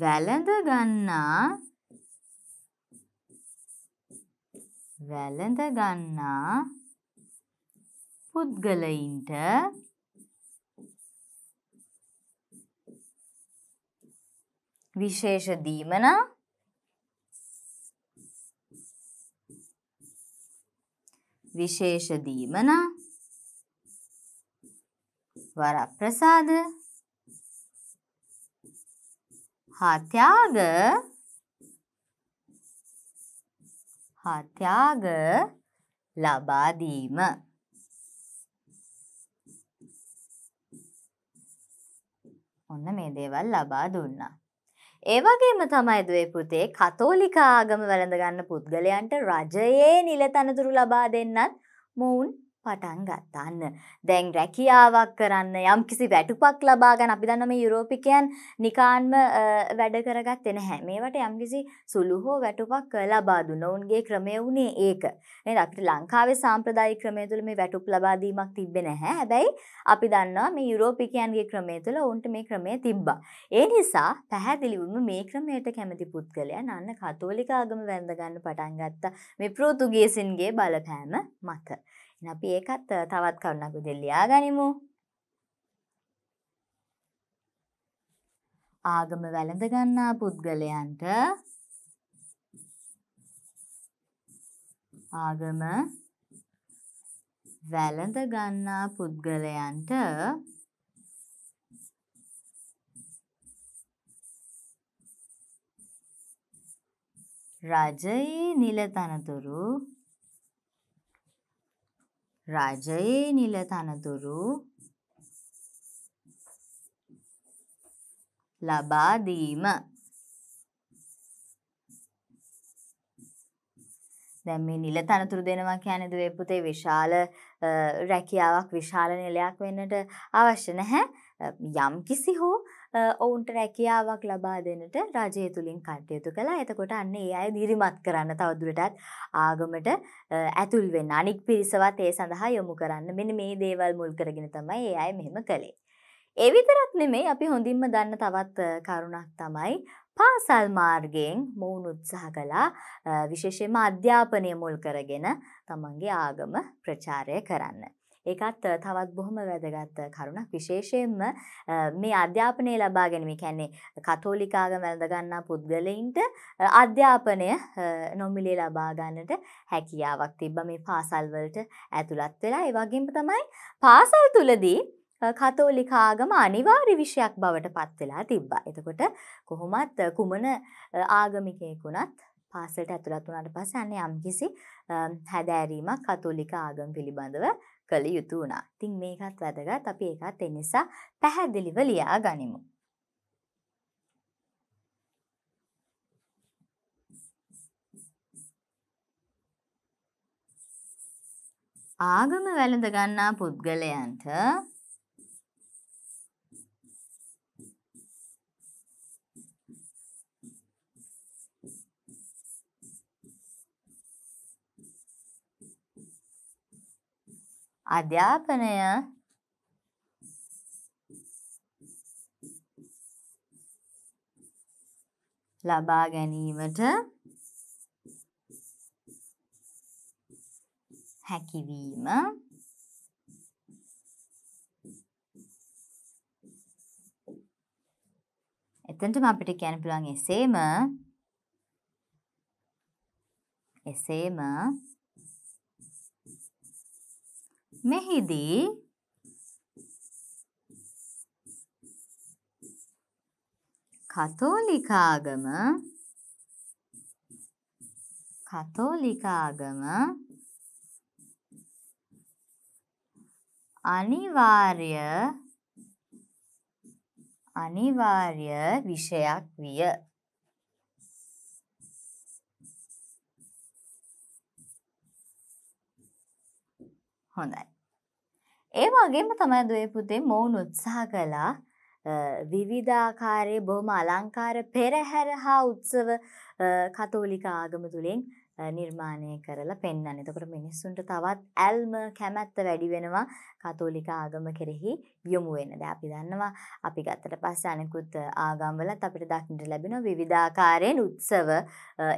වැළඳ ගන්නා වැළඳ ගන්නා පුද්ගලයින්ට විශේෂ දීමනා විශේෂ දීමනා වරප්‍රසාද හා ත්‍යාග හා ත්‍යාග ලබා දීම ඔන්න මේ දේවල් ලබා දුන්නා. ඒ වගේම තමයි දුවේ පුතේ කතෝලික ආගම වැළඳ ගන්න පුද්ගලයන්ට රජයේ නිලතනතුරු ලබා දෙන්නත් මොවුන් පටන් ගත්තාන්න. දැන් රැකියාවක් කරන්න යම් කිසි වැටුපක් ලබාගන්න අපි දන්නම යුරෝපිකයන් නිකාන්ම වැඩ කරගත් එන හැ මේවට යම්කිසි සුළුහෝ වැටුපක් ලබාදු නොවන්ගේ ක්‍රමය වුණේ ඒක එ අපිට ලංකාවේ සාම්ප්‍රදායි ක්‍රමය තුළ මේ වැටුප ලබාදීමක් තිබෙන හැ හැබැයි අපි දන්නවා මේ යුරෝපිකයන්ගේ ක්‍රමය තුළ ඔවුන්ට මේ ක්‍රමය තිබ්බා. ඒ නිසා පැහැදිලිවම මේ ක්‍රමයට කැමති පුද්ගලයන් අන්න කතෝලිකාගම වැඳගන්න පටන් ගත්ත මේ පෘතුගේසින්ගේ බලපෑම මත. අපි ඒකත් තවත් කරුණක් විදිහට ලියාගනිමු. ආගම වැළඳ ගන්නා පුද්ගලයන්ට ආගම වැළඳ ගන්නා පුද්ගලයන්ට රජයේ නිලතනතුරු රජයේ නිල තනතුරු ලබා දීම දැන් මේ නිල තනතුරු දෙනවා කියන්නේ දුවේ පුතේ විශාල රැකියාවක් විශාල නිලයක් වෙන්නට අවශ්‍ය නැහැ යම් කිසි හෝ ඔවුන්ට රැකියාවක් ලබා දෙනට රජය තුළින් කටයුතු කළා එතකොට අන්න ඒ අය දිරිමත් කරන්න තවදුරටත් ආගමට ඇතුල් වෙන්න අනික් පිරිසවත් ඒ සඳහා යොමු කරන්න මෙන මේ දේවල් මුල් කරගෙන තමයි ඒ අය මෙහෙම කළේ. එවිතරක් නෙමෙයි අපි හොඳින්ම දන්න තවත් කරුණක් තමයි පාසල් මාර්ගයෙන් මොවුන් උත්සාහ කළා විශේෂයෙන්ම අධ්‍යාපනය මුල් කරගෙන තමන්ගේ ආගම ප්‍රචාරය කරන්න. ඒකත් තවත් බොහොම වැදගත් කරුණක් විශේෂයෙන්ම මේ අධ්‍යාපනය ලබා ගැනීම කියන්නේ කතෝලිකාග වැළඳගන්නා පුද්ගලයින්ට අධ්‍යාපනය නොමිලේ ලබා ගන්නට හැකියාවක් තිබ්බ මේ පාසල්වලට ඇතුළත් වෙලා ඒ වගේම තමයි පාසල් තුලදී කතෝලිකාගම අනිවාර්ය විෂයක් බවට පත් වෙලා තිබ්බා. එතකොට කොහොමත් කුමන ආගමිකයෙකුණත් පාසලට ඇතුළත් වුණාට පස්සේ අන්න යම්කිසි හැදෑරීමක් කතෝලික ආගම පිළිබඳව කළ යුතු වුණා. ඉතින් මේකත් වැදගත්. අපි ඒකත් ඒ නිසා පැහැදිලිව ලියා ගනිමු. ආගම වැළඳ ගන්නා පුද්ගලයන්ට අධ්‍යාපනය ලබා ගැනීමට හැකිවීම එතනටම අපිට කියන්න පුළුවන් එසේම එසේම මෙහිදී කතෝලිකාගම කතෝලිකාගම අනිවාර්ය අනිවාර්ය විෂයක් විය. හොඳයි. ඒ වගේම තමයි දුවේ පුතේ මොවුන් උත්සාහ කළා විවිධාකාරයේ බොහොම අලංකාර පෙරහැර හා උත්සව කතෝලික ආගම තුළින් නිර්මාණය කරලා පෙන්වන්න. එතකොට මිනිස්සුන්ට තවත් ඇල්ම කැමැත්ත වැඩි වෙනවා කතෝලික ආගම කෙරෙහි යොමු වෙන. දැන් අපි දන්නවා අපි ගත්තට පස්සේ අනෙකුත් ආගම්වලත් අපිට දක්නට ලැබෙන විවිධාකාරයෙන් උත්සව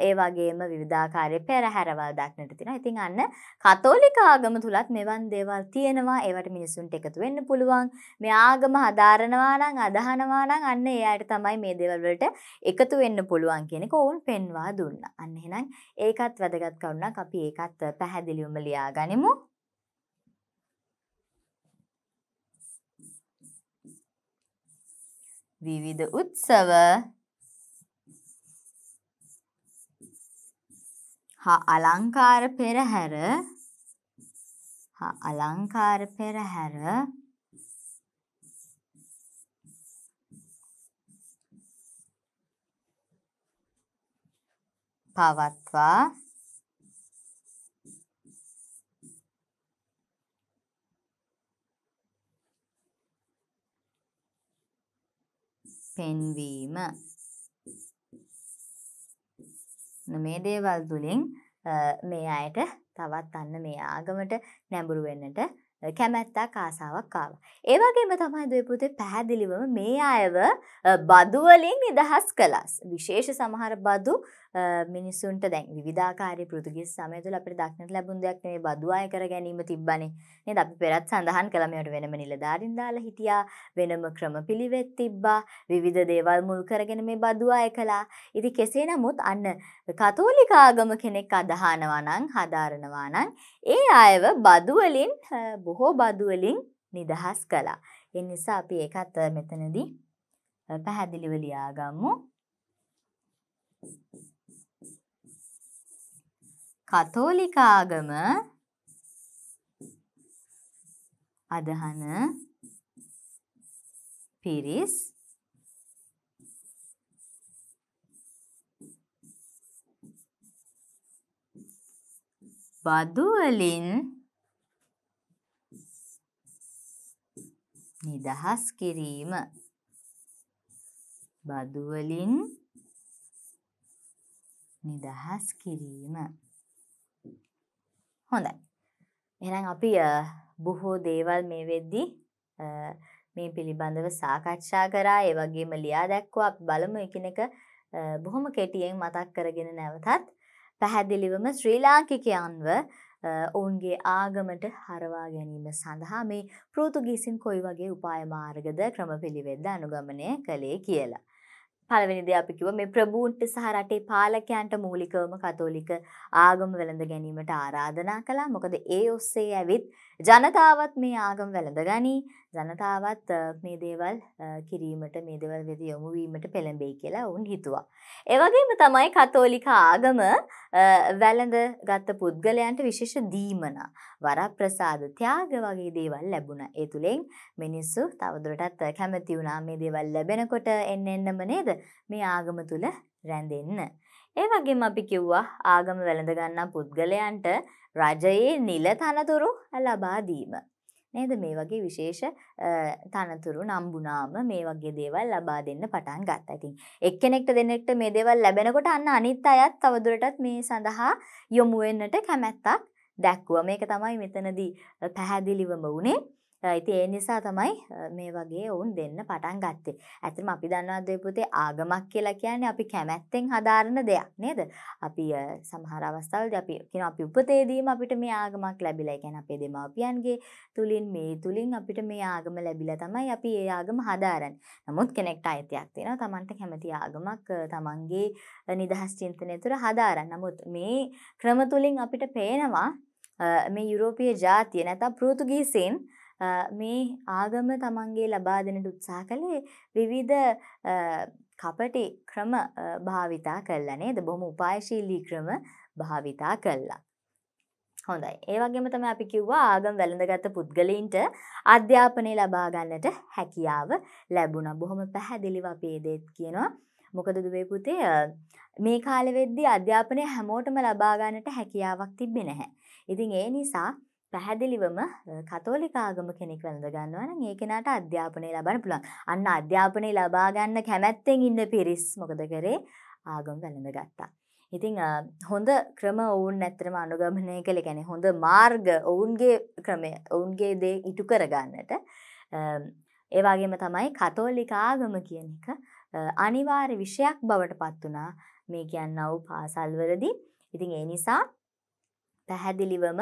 ඒ වගේම විවිධාකාරයේ පෙරහැරවල් දක්නට තියෙනවා. ඉතින් අන්න කතෝලික ආගම තුලත් මෙවන් දේවල් තියෙනවා. ඒවට මිනිස්සුන්ට එකතු වෙන්න පුළුවන්. මේ ආගම හදාරනවා නම් අදහනවා නම් අන්න ඒ අයට තමයි මේ දේවල් වලට එකතු වෙන්න පුළුවන් කියන එක ඕන් පෙන්වා දුන්නා. අන්න එහෙනම් ඒකත් ඉතාමත් වැදගත් කරුණක් අපි ඒකත් පැහැදිලිවම ලියා ගනිමු. විවිධ උත්සව හා අලංකාර පෙරහැර හා අලංකාර පෙරහැර පවත්වා පෙන්වීම මේ දේවල් තුළින් මේ අයට තවත් අන්න මේ ආගමට නැඹුරු වෙන්නට කැමැත්තක් ආසාවක් ආව. ඒවගේම තමයි දවපුතේ පැහැදිලිවම මේ අයව බදුවලින් නිදහස් කළස්. විශේෂ සමහර බදු මිනිස්සුන්ට දැන් විධාකාරය පෘතිගේ සමයතුල අපට දක්නට ලැබුන් දෙයක් මේ බදු අය කර ගැනීම තිබ්බනේ නද අපි පෙරත් සඳහන් කළමයට වෙනම නිලධාරින් දාලා හිටියා වෙනම ක්‍රම පිළිවෙත් තිබ්බා විධ දේවල් මුල් කරගෙන මේ බදු අය කලා ඉති කෙසේ නමුත් අන්න කතෝලිකාගම කෙනෙක් අදහනවානං හදාරනවානං ඒ අයව බදුවලින් බොහෝ බදු වලින් නිදහස් කළා. ඒ නිසා අපි ඒකත් මෙතනදී පැහැදිලිව ලියාගමු. කතෝලික ආගම අදහන පිරිස් බදු වලින් නිදහස් කිරීම බදු වලින් නිදහස් කිරීම හොඳයි එහෙනම් අපි බොහෝ දේවල් මේ වෙද්දී මේ පිළිබඳව සාකච්ඡා කරා ඒ වගේම ලියා දැක්වා අපි බලමු එකිනෙක බොහොම කෙටියෙන් මතක් කරගෙන නැවතත් පැහැදිලිවම ශ්‍රී ලාංකිකයන්ව ඔවුන්ගේ ආගමට හරවා ගැනීම සඳහා මේ පෘතුගීසින් කොයි වගේ උපායමාර්ගද ක්‍රමපිළිවෙද්ද අනුගමනය කළේ කියලා. පළවෙනිද අපි කිව්ව මේ ප්‍රභූන්ට සහ රටේ පාලකයන්ට මූලිකවම කතෝලික ආගම වෙළඳ ගැනීමට ආරාධනා කළා. මොකද ඒ ඔස්සේ ඇවිත් ජනතාවත් මේ ආගම් වැළඳ ගනී ජනතාවත් මේ දේවල් කිරීමට මේ දෙවල් වෙද යොමුවීමට පෙළඹෙයි කියලා ඔවුන් හිතුවා. ඒවගේම තමයි කතෝලික ආගම වැළඳ ගත්ත පුද්ගලයන්ට විශේෂ දීමන වර ප්‍රසාද ත්‍යාග වගේ දේවල් ලැබුණ ඒ තුළෙන් මිනිස්සු තවදුරටත් කැමති වුණා මේ දේවල් ලැබෙනකොට එන්න එන්නම නේද මේ ආගම තුළ රැඳෙන්න. ඒ වගේම අපි කිව්වා ආගම වැළඳ ගන්නා පුද්ගලයන්ට රජයේ නිල තනතුරු ලබාදීම. නේද මේ වගේ විශේෂ තනතුරු නම්බුනාම මේ වගේ දේවල් ලබා දෙන්න පටන් ගත්තා. ඉතින් එක්කෙනෙක්ට දෙන්නෙක්ට මේ දේවල් ලැබෙනකොට අන්න අනිත් අයත් තවදුරටත් මේ සඳහා යොමු වෙන්නට කැමැත්තක් දැක්වුවා. මේක තමයි මෙතනදී පැහැදිලිවම වුණේ. ඉතින් ඒ නිසා තමයි මේ වගේ ඔවුන් දෙන්න පටන් ගත්තේ. ඇත්තටම අපි දන්නවද පුතේ ආගමක් කියලා කියන්නේ අපි කැමැත්තෙන් හදාරන දෙයක් නේද? අපි සමහර අවස්ථාවලදී අපි කියන අපි උපතේදීම අපිට මේ ආගමක් ලැබිලා. ඒ කියන්නේ අපේ දෙමාපියන්ගේ තුලින් මේ තුලින් අපිට මේ ආගම ලැබිලා තමයි අපි ඒ ආගම හදාරන්නේ. නමුත් කෙනෙක්ට අයිතියක් තියෙනවා Tamanට කැමති ආගමක් Tamanගේ නිදහස් චින්තනය තුළ හදාරන්න. නමුත් මේ ක්‍රම තුලින් අපිට පේනවා මේ යුරෝපීය ජාතිය නැත්නම් පෘතුගීසීන් මේ ආගම තමන්ගේ ලබා දෙනට උත්සාහ කළේ විවිධ කපටි ක්‍රම භාවිතා කළා නේද? බොහොම උපායශීලී ක්‍රම භාවිතා කළා. හොඳයි. ඒ වගේම තමයි අපි කිව්වා ආගම් වැළඳගත් පුද්ගලයින්ට අධ්‍යාපනය ලබා ගන්නට හැකියාව ලැබුණා. බොහොම පැහැදිලිව අපි ඒ දේත් කියනවා. මොකද දුවේ පුතේ මේ කාලෙ වෙද්දී අධ්‍යාපනය හැමෝටම ලබා ගන්නට හැකියාවක් තිබ්බේ නැහැ. ඉතින් ඒ නිසා පැහැදිලිවම කතෝලික ආගම කෙනෙක් වැළඳ ගන්නවා නම් ඒ කෙනාට අධ්‍යාපනය ලබන්න පුළුවන්. අන්න අධ්‍යාපනය ලබා ගන්න කැමැත්තෙන් ඉන්න පිරිස් මොකද කරේ? ආගම වැළඳ ගත්තා. ඉතිං හොඳ ක්‍රම ඔවුන් ඇත්තරම අනුගමනය කළ ගැන හොඳ මාර්ග ඔවුන්ගේ ක්‍රමය ඔවුන්ගේ දේ ඉටු කරගන්නට ඒවාගේම තමයි කතෝලික ආගම කියන එක අනිවාර්ය විෂයක් බවට පත් වනා මේ කියන්නව පාසල්වලදී ඉතින් ඒ නිසා පැහැදිලිවම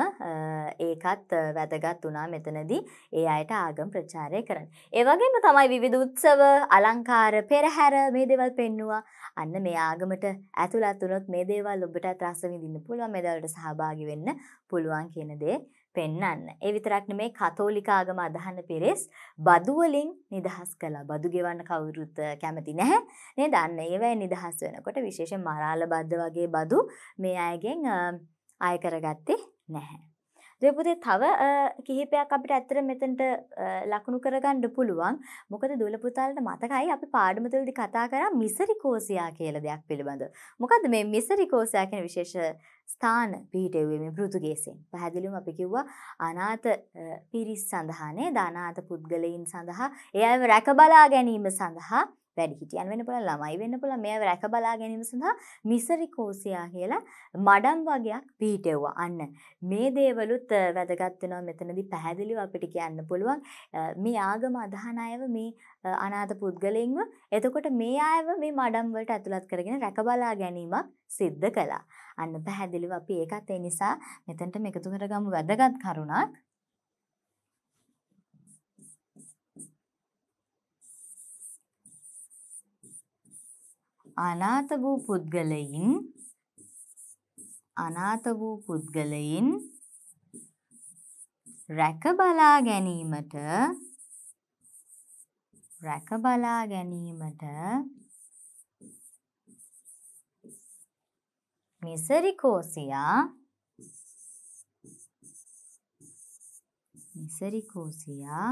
ඒකත් වැදගත් වනා මෙතනදී ඒ අයට ආගම් ප්‍රචාරය කරන්න. ඒවගේම තමයි විවිධ උත්සව අලංකාර පෙරහැර මේ දෙවල් පෙන්නවා අන්න මේ ආගමට ඇතුළත්තුනොත් මේ දේවල් ඔබට ත්‍රස්සවිඳන්න පුළුවන් මෙදවලට සහභාගි වෙන්න පුළුවන් කියනදේ පෙන්න්න. ඒ විතරක්න මේ කතෝලිකාගම අදහන්න පෙරෙස් බදුවලින් නිදහස් කලා බදු ගෙවන්න කවුරුත් කැමති නැහැ නේ දන්න ඒවැ නිදහස් වෙනකොට විශේෂ මරාල බද්ධ වගේ බදු මේ අයගෙන් ආය කරගත්තේ නැහැ. දවපුතේ තව කිහිපයක් අපිට ඇත්තර මෙතන්ට ලකුණු කරගණ්ඩ පුළුවන් මොකද දුලපුතාලට මතකයි අපි පාඩමතුලදි කතා කරා මිසරිකෝසියා කියල දෙයක් පිළිබඳ. මොකද මේ මිසරිකෝසයා කියෙන විශේෂ ස්ථාන පීටවේ මේ පෘතුගේසින් පැහැදිලිම අපි කිව්වා අනාත පිරිස් සඳහානේ ධනාත පුද්ගලයින් සඳහා එයම රැකබලා ගැනීම සඳහා වැඩි හිටියන් වෙන්න පුළුවන් ළමයි වෙන්න පුළුවන් මේව රැක බලා ගැනීම සඳහා මිසරිකෝසියා කියලා මඩම් වගේක් පිහිටෙව්වා. අන්න මේ දේවලුත් වැදගත් වෙනවා මෙතනදී පැහැදිලිව අපිට කියන්න පුළුවන් මේ ආගම අදහන අයව මේ අනාථ පුද්ගලයන්ව එතකොට මේ අයව මේ මඩම් වලට ඇතුළත් කරගෙන රැක බලා ගැනීමක් සිද්ධ කළා. අන්න පැහැදිලිව අපි ඒකත් ඒ නිසා මෙතනට මේකතු කරගමු වැදගත් කරුණක්. අනාථ වූ පුද්ගලයින් අනාථ වූ පුද්ගලයින් රැක බලා ගැනීමට රැක බලා ගැනීමට මිසරිකෝසියා මිසරිකෝසියා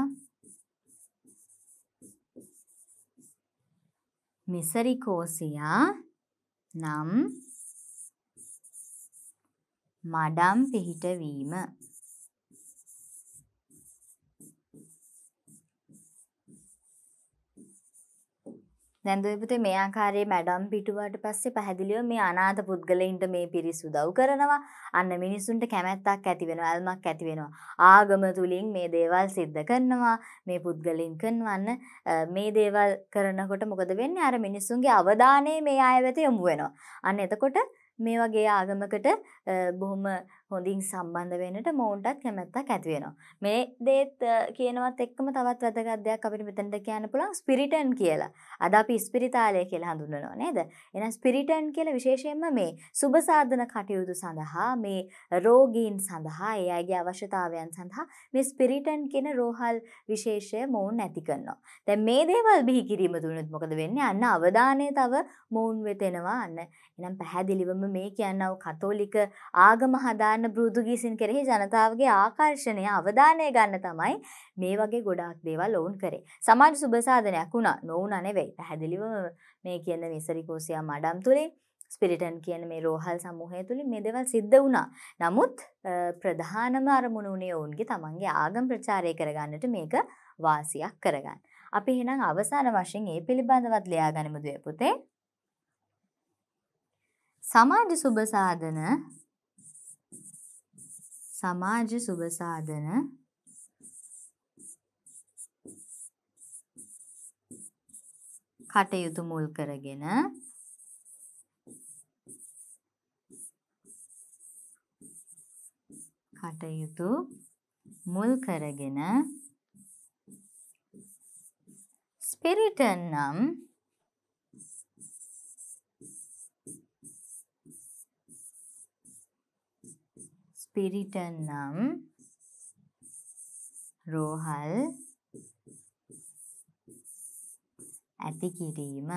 මෙසරිකෝසියා නම් මඩම් පිහිටවීම නැන්දුවපුතේ මේ ආකාරයේ මැඩම් පිටුවට පස්සේ පැහැදිලිව මේ අනාථ පුද්ගලයින්ට මේ පිරිස උදව් කරනවා. අන්න මිනිසුන්ට කැමැත්තක් ඇති වෙනවා, ඇල්මක් ඇති වෙනවා. ආගම තුලින් මේ දේවල් සිද්ධ කරනවා, මේ පුද්ගලින් කරනවන්න මේ දේවල් කරනකොට මොකද වෙන්නේ? අර මිනිසුන්ගේ අවධානය මේ අය වෙත යොමු වෙනවා. අන්න එතකොට මේ වගේ ආගමකට බොහොම හොඳින් සම්බන්ධ වෙන්නට මොවුන්ටත් කැමැත්තක් ඇති වෙනවා. මේ දේත් කියනවත් එක්කම තවත් වැදගත් දෙයක් අපිට මෙතනට කියන්න පුළුවන් ස්පිරිටන් කියලා. අද අපි ස්පිරිතාලය කියලා හඳුන්වනවා නේද? එහෙනම් ස්පිරිටන් කියලා විශේෂයෙන්ම මේ සුබ සාධන කටයුතු සඳහා මේ රෝගීන් සඳහා ඒ අයගේ අවශ්‍යතාවයන් සඳහා මේ ස්පිරිටන් කියන රෝහල් විශේෂය මොවුන් ඇති කරනවා. දැන් මේ දේවල් බිහි කිරීම දුනොත් මොකද වෙන්නේ? අන්න අවධානය තව මොවුන් වෙතෙනවා. අන්න එනම් පැහැදිලිවම මේ කියනව කතෝලික ආගම හදාන කරන බෘදු ගීසින් කෙරෙහි ජනතාවගේ ආකර්ෂණය අවධානය ගන්න තමයි මේ වගේ ගොඩාක් දේවල් ඔවුන් කරේ. සමාජ සුබසාධනයක් වුණා නොවුනා නෙවෙයි. පැහැදිලිව මේ කියන විසරිකෝසියා මඩම් තුලින් ස්පිරිටන් කියන මේ රෝහල් සමූහය තුළින් මේ දෙවල් සිද්ධ වුණා. නමුත් ප්‍රධානම අරමුණ වුණේ ඔවුන්ගේ තමන්ගේ ආගම් ප්‍රචාරය කරගන්නට මේක වාසියක් කරගන්න. අපි එහෙනම් අවසාන වශයෙන් ඒ පිළිබඳවත් ලියා ගනිමුද පුතේ? සමාජ සුබ සාධන සමාජ සුබ සාධන කටයුතු මුල් කරගෙන කටයුතු මුල් කරගෙන ස්පිරිටන් නම් පිරිට නම් රෝහල් ඇති කිරීම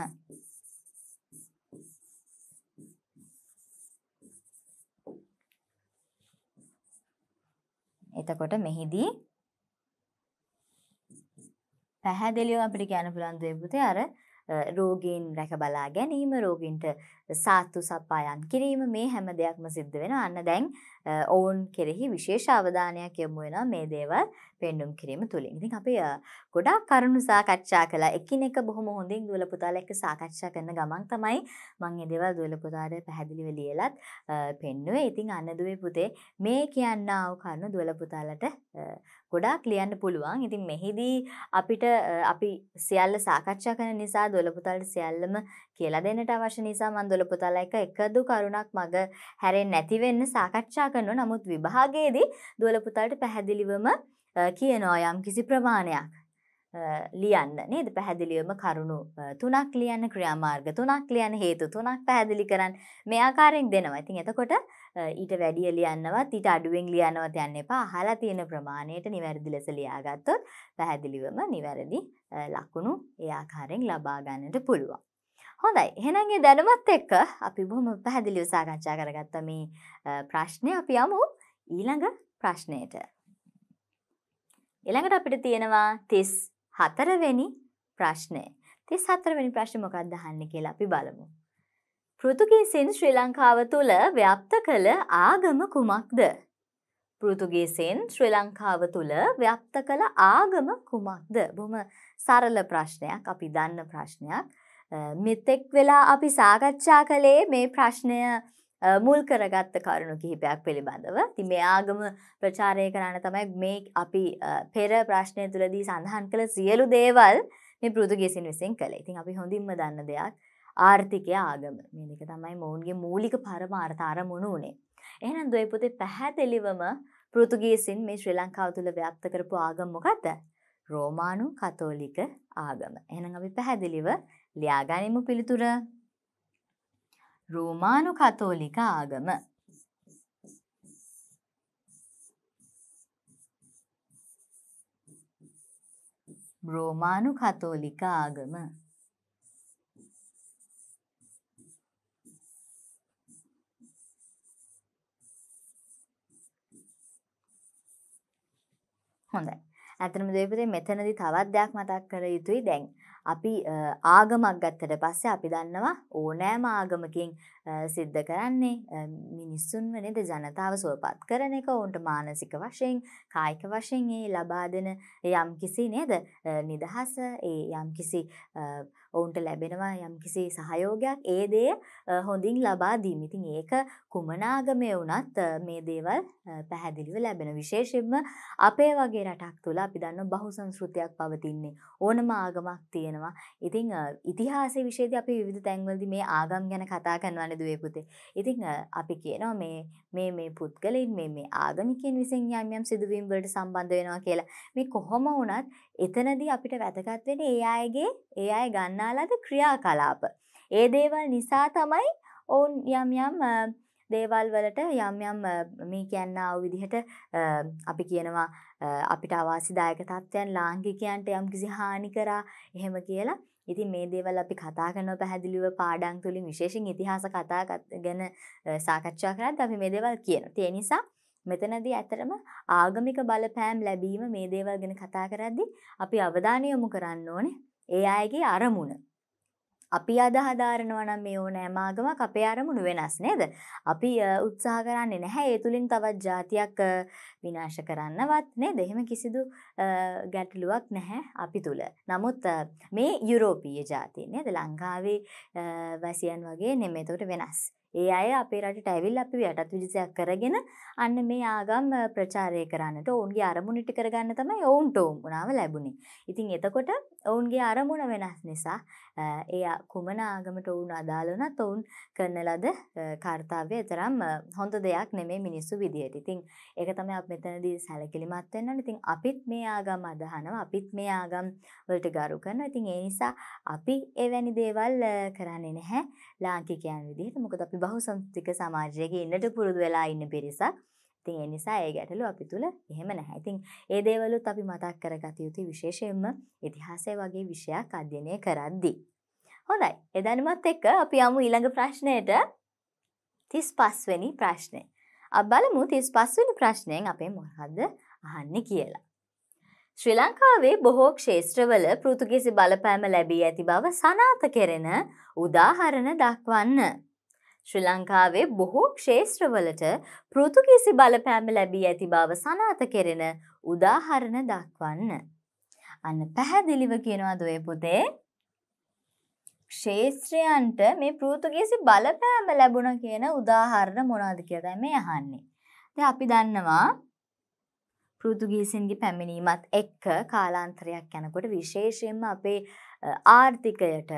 එතකොට මෙහිදී පැහැදිලිව අපිට කියන්න පුළුවන් දේ පුතේ අර රෝගීන් රැක බලා ගැනීම රෝගීන්ට සාත්තු සප්පායන් කිරීම මේ හැම දෙයක්ම සිද්ධ වෙන අන්න දැන් ඔවුන් කෙරෙහි විශේෂ අවධානයක් යොමු වෙන මේ දේවල් පෙන්නුම් කිරීම තුළින්. ඉතින් අපි ගොඩාක් කරුණු සාකච්ඡා කළා. එකිනෙක බොහොම හොඳින් දුවල පුතාලා එක්ක සාකච්ඡා කරන ගමන් තමයි මම මේ දේවල් දුවල පුතාට පැහැදිලිව ලියලත් පෙන්නුවේ. ඉතින් අන්නදුවේ පුතේ මේ කියන්නා වූ කරුණු දුවල පුතාලට ගොඩාක් ලියන්න පුළුවන්. ඉතින් මෙහිදී අපිට අපි සියල්ල සාකච්ඡා කරන නිසා දුවල පුතාලට සියල්ලම කියලා දෙන්නට අවශ්‍ය නිසා මම සුදල පුතාලා එක එකදු කරුණක් මග හැරෙන් නැතිවෙන්න සාකච්ඡා කරනවා නමුත් විභාගයේදී දුවල පුතාලට පැහැදිලිවම කියනවා යම් කිසි ප්‍රමාණයක් ලියන්න නේද පැහැදිලිවම කරුණු තුනක් ලියන්න ක්‍රියාමාර්ග තුනක් ලියන්න හේතු තුනක් පැහැදිලි කරන්න මේ ආකාරයෙන් දෙනවා ඉතින් එතකොට ඊට වැඩිය ලියන්නවත් ඊට අඩුවෙන් ලියන්නවත් යන්න එපා අහලා තියෙන ප්‍රමාණයට නිවැරදි ලෙස ලියාගත්තොත් පැහැදිලිවම නිවැරදි ලකුණු ඒ ආකාරයෙන් ලබා ගන්නට පුළුවන් හොඳයි එහෙනන්ගේ දැනුමත් එක්ක අපි බොහොම පැහැදිලිව සාකච්ඡා කරගත්ත මේ ප්‍රශ්නය අපි යමු ඊළඟ ප්‍රශ්නයට. ඊළඟට අපිට තියෙනවා තිස් හතරවෙනි ප්‍රශ්නය. තිස් හතරවෙනි ප්‍රශ්න මොකක්ද අහන්නේ කියලා අපි බලමු. පෘතුගීසින් ශ්‍රී ලංකාව තුළ ව්‍යාප්ත කළ ආගම කුමක්ද? පෘතුගීසින් ශ්‍රී ලංකාව තුළ ව්‍යාප්ත කළ ආගම කුමක්ද? බොහොම සරල ප්‍රශ්නයක්, අපි දන්න ප්‍රශ්නයක්. මෙතෙක් වෙලා අපි සාකච්ඡා කළේ මේ ප්‍රශ්නය මුල් කරගත්ත කරුණු කිහිපයක් පිළිබඳව ති මේ ආගම ප්‍රචාරය කරන්න තමයි මේ අපි පෙර ප්‍රශ්නය තුළදී සඳහන් කළ සියලු දේවල් මේ පෘදුගෙසින් විසින් කළේ ඉතින් අපි හොඳින්ම දන්න දෙයක් ආර්ථිකය ආගම මේක තමයි මොවුන්ගේ මූලික පරමාර්ථාර මුණු වනේ එහෙනම් දොයපුතේ පැහැදිලිවම පෘතුගේසින් මේ ශ්‍රී ලංකාව තුළ ව්‍යක්ත කරපු ආගම් මොකක්ද රෝමානු කතෝලික ආගම එහෙනම් අපි පැහැදිලිව ලියාගනිමු පිළිතුර. රෝමානු කතෝලික ආගම රෝමානු කතෝලික ආගම හොඳයි. ඇතනම දේපතේ මෙතනදි තවත් දෙයක් මතක් කර යුතුයි දැන් අපි ආගමක් ගත්තට පස්සේ අපි දන්නවා ඕනෑම ආගමකින් සිද්ධ කරන්නේ මිනිස්සුන් වනද ජනතාව සුවපත් කරන එක ඔවුන්ට මානසික වශයෙන් කායික වශයෙන් ඒ ලබා දෙන යම් කිසි නේද නිදහස ඒ යම් කිසි ඔවුන්ට ලැබෙනවා යම් කිසි සහයෝගයක් ඒ දේ හොඳින් ලබා දීම. ඉතින් ඒක කුමනාගමේ වුණත් මේ දේවල් පැහැදිලිව ලැබෙන විශේෂයෙන්ම අපේ වගේ රටක් තුළ අපි දන්න බහුසංස්කෘතියක් පවතින්නේ ඕනම ආගමක් තියෙනවා. ඉතින් ඉතිහාසයේ විශේෂදී අපි විවිධ තැන්වලදී මේ ආගම් ගැන කතා කරනවානේ පැදුවේ පුතේ. ඉතින් අපි කියනවා මේ මේ මේ පුද්ගලයින් මේ මේ ආගමිකයන් විසින් යම් යම් සිදුවීම් වලට සම්බන්ධ වෙනවා කියලා. මේ කොහොම වුණත් එතනදී අපිට වැදගත් වෙන්නේ ඒ අයගේ ඒ අය ගන්නාලාද ක්‍රියාකලාප. ඒ දේවල් නිසා තමයි ඔවුන් යම් යම් දේවල් වලට යම් යම් මේ කියන්නා වූ විදිහට අපි කියනවා අපිට අවාසිදායක තත්ත්වයන් ලාංකිකයන්ට යම් කිසි හානි කරා එහෙම කියලා ඉතින් මේ දේවල් අපි කතා කරනව පැහැදිලිව පාඩම් තුලින් විශේෂයෙන් ඉතිහාස කතා ගැන සාකච්ඡා කරද්දී අපි මේ දේවල් කියනවා. ඒ නිසා මෙතනදී ඇත්තටම ආගමික බලපෑම් ලැබීම මේ දේවල් ගැන කතා කරද්දී අපි අවධානය යොමු කරන්න ඕනේ ඒ අයගේ අරමුණ. අපි අදහධාරනවා නම් මේ ඕනෑ මාගමක් අපේ අරමුණු වෙනස් නේද. අපි උත්සාහ කරන්නේ නැහැ ඒ තුළින් තවත් ජාතියක් විනාශ කරන්නවත් නේ දෙහෙම කිසිදු ගැටලුවක් නැහැ අපි තුළ. නමුත් මේ යුරෝපීය ජාතිය නේද ලංකාවේ වැසියන් වගේ නෙමෙතවට වෙනස්. ඒ අය අපේ රටට ඇවිල් අපි යටත් විජසයක් කරගෙන අන්න මේ ආගම් ප්‍රචාරය කරන්නට ඔවුන්ගේ අරමුණිටි කරගන්න තමයි ඔවුන්ට ඔවුනාව ලැබුණේ. ඉතින් එතකොට ඔවුන්ගේ අරමුණ වෙනස් නිසා එය කුමන ආගමට ඔවුන් අදාළනත් ඔවුන් කරන ලද කාර්තාවය තරම් හොඳ දෙයක් නෙමේ මිනිස්සු විදියට. ඉතින් ඒක තමයි අප මෙතනදී සැලකිලිමත් වෙන්න. ඉතින් අපිත් මේ ආගම් අදහනවා. අපිත් මේ ආගම් වලට ගරු කරනවා. ඉතින් ඒ නිසා අපි එවැනි දේවල් කරන්නේ නැහැ ලාංකිකයන් විදිහට. මොකද අපි අපි බහුසංස්කෘතික සමාජයක ඉන්නට පුරුදු වෙලා ඉන්න පිරිසක්. ඉතින් ඒ නිසා ඒ ගැටලු අපි තුල එහෙම නැහැ. ඉතින් ඒ දේවලුත් අපි මතක් කරගත යුතුයි විශේෂයෙන්ම ඉතිහාසය වගේ විෂයක් අධ්‍යයනය කරද්දී. හොඳයි. ඒ දැනුමත් එක්ක අපි යමු ඊළඟ ප්‍රශ්නයට. 35 වෙනි ප්‍රශ්නේ. අපි බලමු 35 වෙනි ප්‍රශ්නයෙන් අපේ මොකද්ද අහන්නේ කියලා. ශ්‍රී ලංකාවේ බොහෝ ක්ෂේත්‍රවල පෘතුගීසි බලපෑම ලැබී ඇති බව සනාත කෙරෙන උදාහරණ දක්වන්න. ශ්‍රී ලංකාවේ බොහෝ ක්ෂේත්‍රවලට පෘතුගීසි බලපෑම ලැබී ඇති බව සනාත කෙරෙන උදාහරණ දක්වන්න. අන්න පැහැදිලිව කියනවා දොය පුතේ. ක්ෂේත්‍රයන්ට මේ පෘතුගීසි බලපෑම ලැබුණ කියන උදාහරණ මොනවද කියලා මේ අහන්නේ. ඉතින් අපි දන්නවා පෘතුගීසින්ගේ පැමිණීමත් එක්ක කාලාන්තරයක් යනකොට විශේෂයෙන්ම අපේ ආර්ථිකයට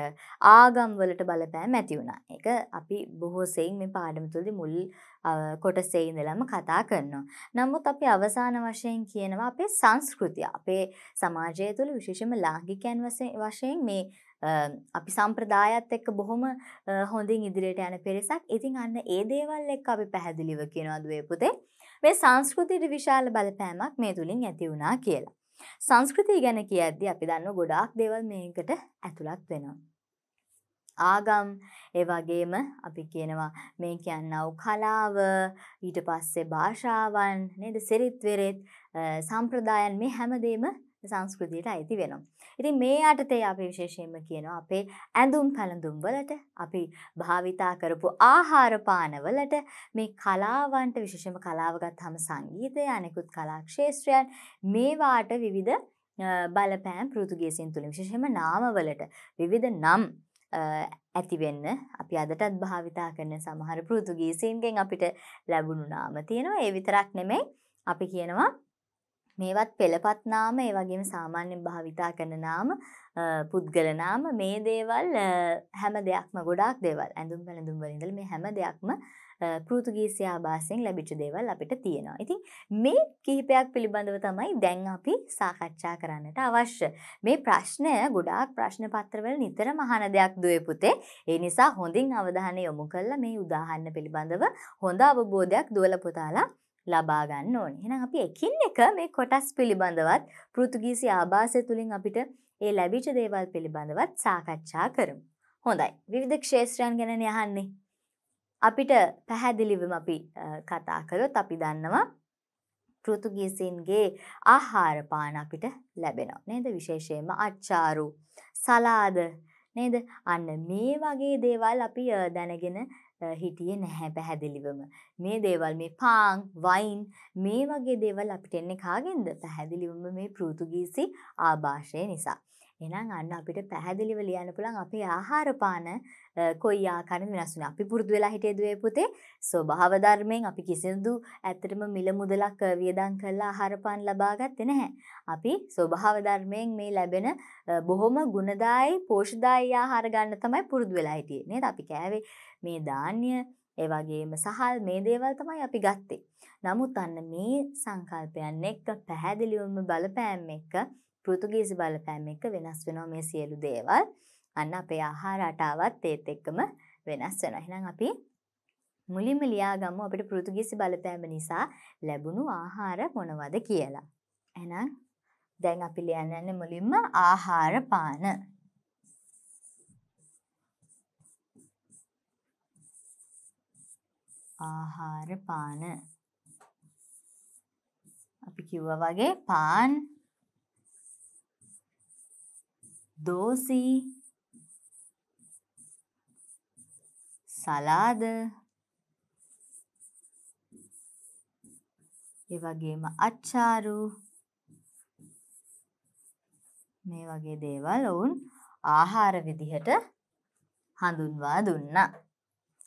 ආගම්වලට බලපෑම් ඇති වුණා. එක අපි බොහෝසෙයින් මේ පාඩම තුළදී මුල් කොටසේ ඉඳලම කතා කරනවා. නමුත් අපි අවසාන වශයෙන් කියනවා අපේ සංස්කෘතිය. අපේ සමාජය තුළ විශේෂම ලාංකිකයන් වශයෙන් මේ අපි සම්ප්‍රදායත් එක්ක බොහොම හොඳින් ඉදිරියට යන පෙරෙසක්. ඉතින් අන්න ඒ දේවල් එක්ක අපි පැහැදිලිව කියනවා දුවේ පුතේ. මේ සංස්කෘතියට විශාල බලපෑමක් මේ තුලින් ඇති වුණා කියලා. සංස්කෘතිය ගැන කියද්දි අපි දන්න ගොඩාක් දේවල් මේකට ඇතුළත් වෙනවා. ආගම් ඒවගේම අපි කියනවා මේ කියන්නව කලාව ඊට පස්සේ භාෂාවන් නේද සිරිත්වෙරෙත් සම්ප්‍රදායන් මේ හැමදේම සංස්කෘතියට අයිති වෙනවා. ඉතින් මේ යටතේ අපි විශේෂයෙන්ම කියනවා අපේ ඇඳුම් පැළඳුම් වලට අපි භාවිතා කරපු ආහාර පාන වලට මේ කලාවන්ට විශේෂයෙන්ම කලාව ගත්තාම සංගීතය අනෙකුත් කලා ක්ෂේත්‍රයන් මේවාට විවිධ බලපෑම් පෘතුගීසින් තුලින් විශේෂයෙන්ම නාම වලට විවිධ නම් ඇතිවෙන්න අපි අදටත් භාවිතා කරන සමහර පෘතුගීසින්ගෙන් අපිට ලැබුණු නාම තියෙනවා ඒ විතරක් නෙමෙයි අපි කියනවා මේවත් පෙළපත් නාම ඒ වගේම සාමාන්‍යයෙන් භාවිතා කරන නාම පුද්ගල නාම මේ දේවල් හැම දෙයක්ම ගොඩාක් දේවල් ඇඳුම් පැළඳුම් වලින් ඉඳලා මේ හැම දෙයක්ම පෘතුගීසි ආభාසයෙන් ලැබිච්ච දේවල් අපිට තියෙනවා. ඉතින් මේ කිහිපයක් පිළිබඳව තමයි දැන් අපි සාකච්ඡා කරන්නට අවශ්‍ය. මේ ප්‍රශ්නය ගොඩාක් ප්‍රශ්න පත්‍රවල නිතරම අහන දෙයක් දුවේ පුතේ. ඒ නිසා හොඳින් අවධානය යොමු කරලා මේ උදාහරණ පිළිබඳව හොඳ අවබෝධයක් දුවලා පුතාලා ලබා ගන්න ඕනේ. එහෙනම් අපි එකින් එක මේ කොටස් පිළිබඳවත් පෘතුගීසි ආభాසය තුලින් අපිට ඒ ලැබිච්ච දේවල් පිළිබඳවත් සාකච්ඡා කරමු. හොඳයි. විවිධ ක්ෂේත්‍රයන් ගැන යහන්නේ. අපිට පැහැදිලිවම අපි කතා කළොත් අපි දන්නවා පෘතුගීසින්ගේ ආහාර පාන අපිට ලැබෙනවා. නේද? විශේෂයෙන්ම අච්චාරු, සලාද නේද? අන්න මේ වගේ දේවල් අපි දැනගෙන හිටියේ නැහැ පැහැදිලිවම. මේ දේවල් මේ පාන් වයින් මේ වගේ දේවල් අපිට එන්නේ කාගෙන්ද පැහැදිලිවම මේ පෘතුගීසි ආභාෂය නිසා. එහෙනම් අන්න අපිට පැහැදිලිව ලියන්න පුළුවන් අපේ ආහාර පාන කොයි ආකාරයෙන් වෙනස් වුණා. අපි පුරුදු වෙලා හිටියේ දුවේ පුතේ ස්වභාව ධර්මයෙන් අපි කිසිදු ඇත්තටම මිල මුදලක් වියදම් කරලා ආහාර පාන ලබා ගත්තේ නැහැ. අපි ස්වභාව ධර්මයෙන් මේ ලැබෙන බොහොම ගුණදායි පෝෂ්‍යදායි ආහාර ගන්න තමයි පුරුදු වෙලා හිටියේ නේද? අපි කෑවේ මේ ධාන්‍ය ඒ වගේම සහල් මේ දේවල් තමයි අපි ගත්තේ. නමුත් අන්න මේ සංකල්පයන් එක්ක පැහැදිලිවම බලපෑම් එක්ක පෘතුගීසි බලපෑම් එක්ක වෙනස් වෙනවා මේ සියලු දේවල්. අන්න අපේ ආහාර අටාවත් ඒත් එක්කම වෙනස් වෙනවා. එහෙනම් අපි මුලින්ම ලියාගමු අපිට පෘතුගීසි බලපෑම නිසා ලැබුණු ආහාර මොනවද කියලා. එහෙනම් දැන් අපි ලියන්න යන්නේ මුලින්ම ආහාර පාන. ආහාර පාන අපි කිව්වා වගේ පාන් දෝසි සලාද ඒ වගේම අච්චාරු මේ වගේ දේවල් ඔවුන් ආහාර විදිහට හඳුන්වා දුන්නා.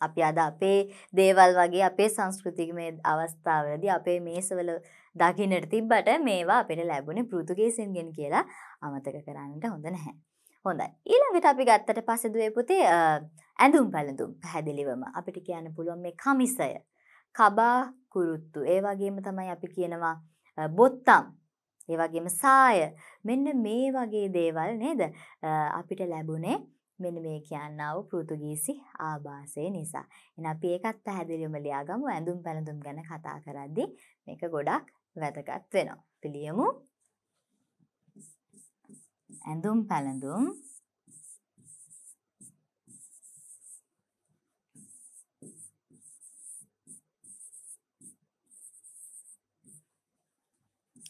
අපි අද අපේ දේවල් වගේ අපේ සංස්කෘතිකමය අවස්ථාවලදී අපේ මේසවල දකින්නට තිබ්බට මේවා අපිට ලැබුණේ පෘතුගීසින්ගෙන් කියලා අමතක කරන්නට හොඳ නැහැ. හොඳයි. ඊළඟට අපි ගත්තට පස්සේ දුවේ පුතේ ඇඳුම් පැළඳුම් පැහැදිලිවම අපිට කියන්න පුළුවන් මේ කමිසය කබා කුරුත්තු ඒ වගේම තමයි අපි කියනවා බොත්තම් ඒ වගේම සාය මෙන්න මේ වගේ දේවල් නේද අපිට ලැබුණේ මෙන්න මේ කියන්නව පෘතුගීසි ආභාසය නිසා. එන අපි ඒකත් පැහැදිලිවම ලියාගමු ඇඳුම් පැළඳුම් ගැන කතා කරද්දී මේක ගොඩක් වැදගත් වෙනවා. පිළියමු ඇඳුම් පැළඳුම්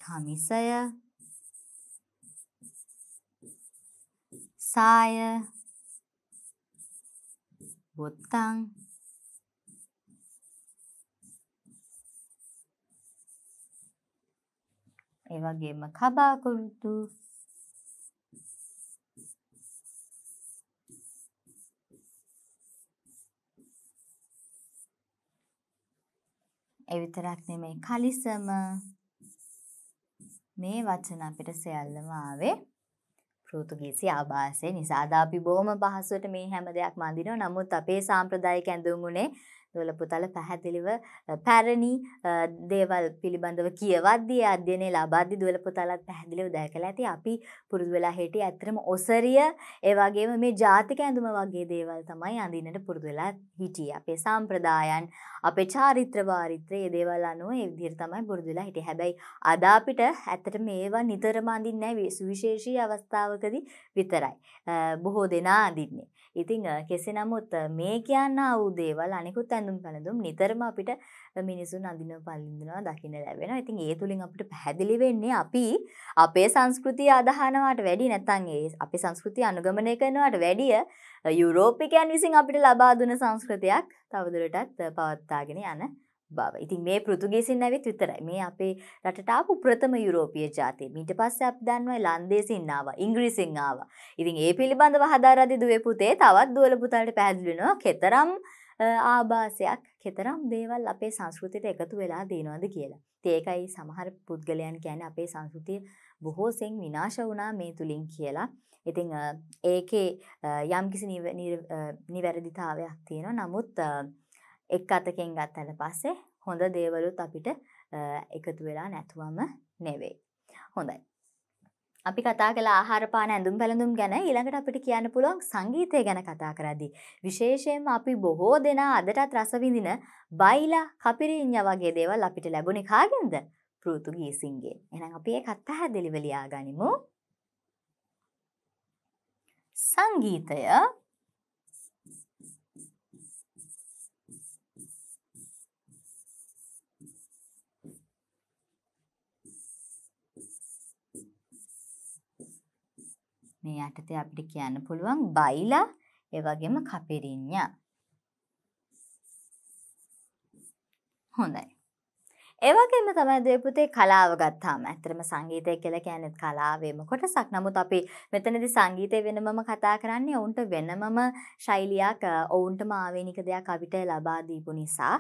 හනිසය සාය බොත්තං ඒ වගේම කබා කුරුතු ඒ විතරක් නෙමෙයි කලිසම මේ වචන අපිට සැල්ලම ආවේ පෘතුගීසි ආභාසය නිසා අද අපි බොහොම පහසුවට මේ හැම දෙයක් මඳිනවා. නමුත් අපේ සාම්ප්‍රදායික ඇඳුම් උනේ දොල පුතල පැහැදිලිව පැරණි දේවල් පිළිබඳව කියවද්දී අධ්‍යයනය ලබාද්දි දොල පුතලත් පැහැදිලිව දැකලා ඇති අපි පුරුදු වෙලා හිටියේ ඇත්තටම ඔසරිය ඒ වගේම මේ ජාතික ඇඳුම වගේ දේවල් තමයි අඳින්නට පුරුදු වෙලා හිටියේ අපේ සම්ප්‍රදායන් අපේ චාරිත්‍ර වාරිත්‍ර මේ දේවල් අනුව ඒ විදිහට තමයි පුරුදු වෙලා හිටියේ හැබැයි අද අපිට ඇත්තටම මේවා නිතරම අඳින්නේ නැහැ සුවිශේෂී අවස්ථාවකදී විතරයි බොහෝ දෙනා අඳින්නේ ඉතිං කෙසේ නමුත් මේ කියන්න වූ දේවල් අනිකුත් ඇඳ ඇඳුම් පැළඳුම් නිතරම අපිට මිනිසුන් අඳින පලින්දනවා දකින්න ලැබෙන ඉතින් ඒ තුළින් අපට පැහැදිලි වෙන්නේ අපි අපේ සංස්කෘතිය අදහනවාට වැඩි නැත්තන් ඒ අපි සංස්කෘතිය අනුගමනය කරනවාට වැඩිය යුරෝපිකයන් විසින් අපිට ලබාදුන සංස්කෘතියක් තවදුරටත් පවත්තාගෙන යන බව ඉතින් මේ පෘතුගේසින් ඇවිත් විතරයි මේ අපේ රටටාපු ප්‍රථම යුරෝපිය ජාතය මිට පස්ස අප දන්වයි ලන්දේසින්නාව ඉංග්‍රීසිංආාව ඉතින් ඒ පිළිබඳව හදාරදි දුවේ පුතේ තවත් දුවල පුතාට පැදිලෙනවා කෙතරම් ආභාසයක් කෙතරම් දේවල් අපේ සංස්කෘතියට එකතු වෙලා දීනවද කියලා. ඒකයි සමහර පුද්ගලයන් කියන්නේ අපේ සංස්කෘතිය බොහෝසෙන් විනාශ වුණා මේ තුලින් කියලා. ඉතින් ඒකේ යම්කිසි නිවැරදිතාවයක් තියෙනවා. නමුත් එක් අතකින් ගත්තට පස්සේ හොඳ දේවලුත් අපිට එකතු වෙලා නැතුවම නෙවෙයි. හොඳයි. අපි කතා කළ ආහාරපාන ඇඳුම් පැළඳුම් ගැන ඊළඟට අපිට කියන්න පුළුවන් සංගීතය ගැන කතා කරද්දී. විශේෂයෙන්ම අපි බොහෝ දෙනා අදටත් රසවිඳින බයිලා කපිරිඤ්ඤා වගේ දේවල් අපිට ලැබුණේ කාගෙන්ද? පෘතුගීසින්ගෙන්. එහෙනම් අපි ඒකත් පැහැදිලිව ලියාගනිමු. සංගීතය මේ යටතේ අපිට කියන්න පුළුවන් බයිලා ඒ වගේම කපිරිඤ්ඤා. හොඳයි. ඒ වගේම තමයි දේපුතේ කලාව ගත්තාම ඇත්තටම සංගීතය කියලා කියන්නේ කලාවේම කොටසක්. නමුත් අපි මෙතනදී සංගීතය වෙනමම කතා කරන්නේ ඔවුන්ට වෙනමම ශෛලියක් ඔවුන්ටම ආවේනික දෙයක් අපිට ලබා දීපු නිසා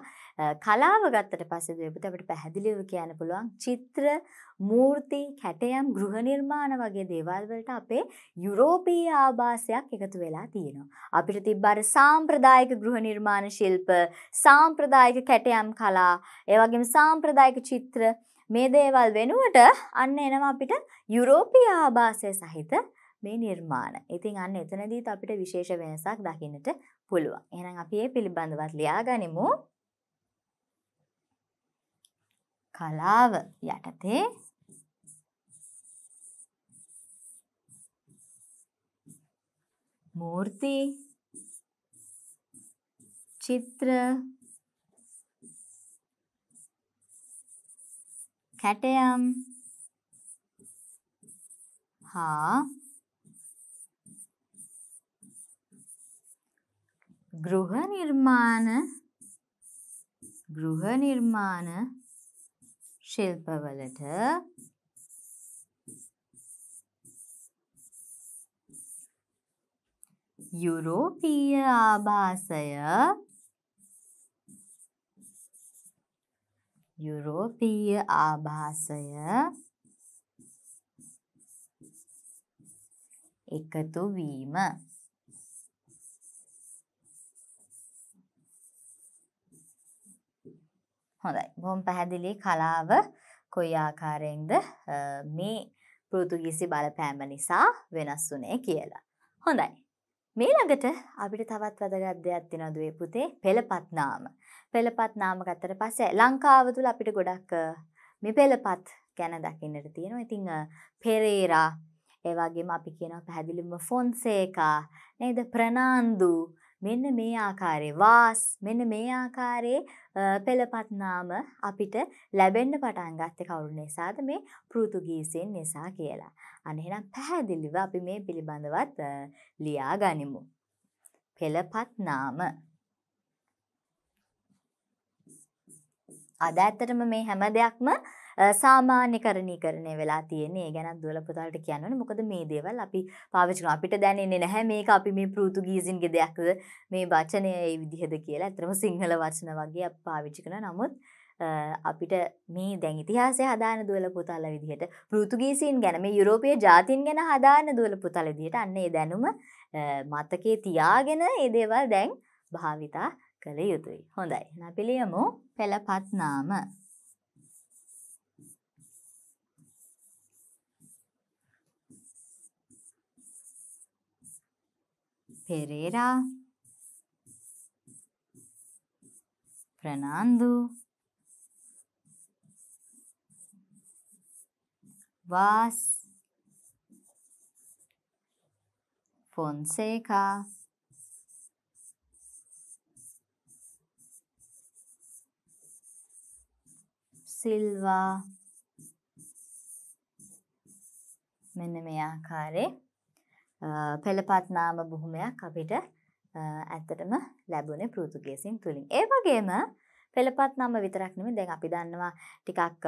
කලාව ගත්තට පස්සේ දේපුතේ අපිට පැහැදිලිව කියන්න පුළුවන් චිත්‍ර මූර්ති, කැටයම්, ගෘහ නිර්මාණ වගේ දේවල් වලට අපේ යුරෝපීය ආభాසයක් එකතු වෙලා තියෙනවා. අපිට තිබ්බ අර සාම්ප්‍රදායික ගෘහ නිර්මාණ ශිල්ප, සාම්ප්‍රදායික කැටයම් කලා, ඒ වගේම සාම්ප්‍රදායික චිත්‍ර මේ දේවල් වෙනුවට අන්න එනවා අපිට යුරෝපීය ආభాසය සහිත මේ නිර්මාණ. ඉතින් අන්න එතනදීත් අපිට විශේෂ වෙනසක් දකින්නට පුළුවන්. එහෙනම් අපි ඒ පිළිබඳවත් ලියාගනිමු. කලාව යටතේ මූර්ති චිත්‍ර කැටයම් හා ගෘහ නිර්මාණ ගෘහ නිර්මාණ ශිල්පවලට යුරෝපීය ආභාසය යුරෝපීය ආභාසය එකතු වීම හොඳයි බොහොම පැහැදිලි කලාව කොයි ආකාරයෙන්ද මේ පෘතුගීසි බලපෑම නිසා වෙනස් වුනේ කියලා. හොඳයි. මේ ළඟට අපිට තවත් වැදගත් දෙයක් තියෙනවා දුවේ පුතේ පෙළපත් නාම. පෙළපත් නාම ගත්තට පස්සේ ලංකාව තුල අපිට ගොඩක් මේ පෙළපත් ගැන දකින්නට තියෙනවා. ඉතින් පෙරේරා ඒ වගේම අපි කියනවා පැහැදිලිවම ෆොන්සේකා නේද ප්‍රනාන්දු මෙන්න මේ ආකාරයේ වාස් මෙන්න මේ ආකාරයේ පෙළපත් නාම අපිට ලැබෙන්න පටන් ගත්තේ කවුරු නිසාද මේ පෘතුගීසෙන් නිසා කියලා. අන්න එහෙනම් පැහැදිලිව අපි මේ පිළිබඳවත් ලියා ගනිමු. පෙළපත් නාම අද ඇත්තටම මේ හැම දෙයක්ම සාමාන්‍ය කරණීකරණය වෙලා තියෙන්නේ ගැනත් දුවල පුතාලට කියන්නවනේ මොකද මේ දේවල් අපි පාවිච්චි කරනවා අපිට දැනෙන්නේ නැහැ මේක අපි මේ පෘතුගීසින්ගේ දෙයක්ද මේ වචනය ඒ විදිහද කියලා අතරම සිංහල වචන වගේ අපි පාවිච්චි කරනවා නමුත් අපිට මේ දැන් ඉතිහාසය හදාන දුවල පුතාල විදිහට පෘතුගීසින් ගැන මේ යුරෝපිය ජාතින් ගැන හදාන දුවල පුතාල විදිහට අන්න ඒ දැනුම මතකේ තියාගෙන ඒ දේවල් දැන් භාවිතා කළ යුතුයි. හොඳයි. නපිලියමු පෙළපත් නාම Pereira, Fernando, Vaz, Fonseca, Silva, मैंने मैं यहाँ खा रहे පෙළපත් නාම බොහොමයක් අපිට ඇත්තටම ලැබුණේ පෘතුගීසින් තුලින්. ඒ වගේම පෙළපත් නම විතරක් නෙමෙයි දැන් අපි දන්නවා ටිකක්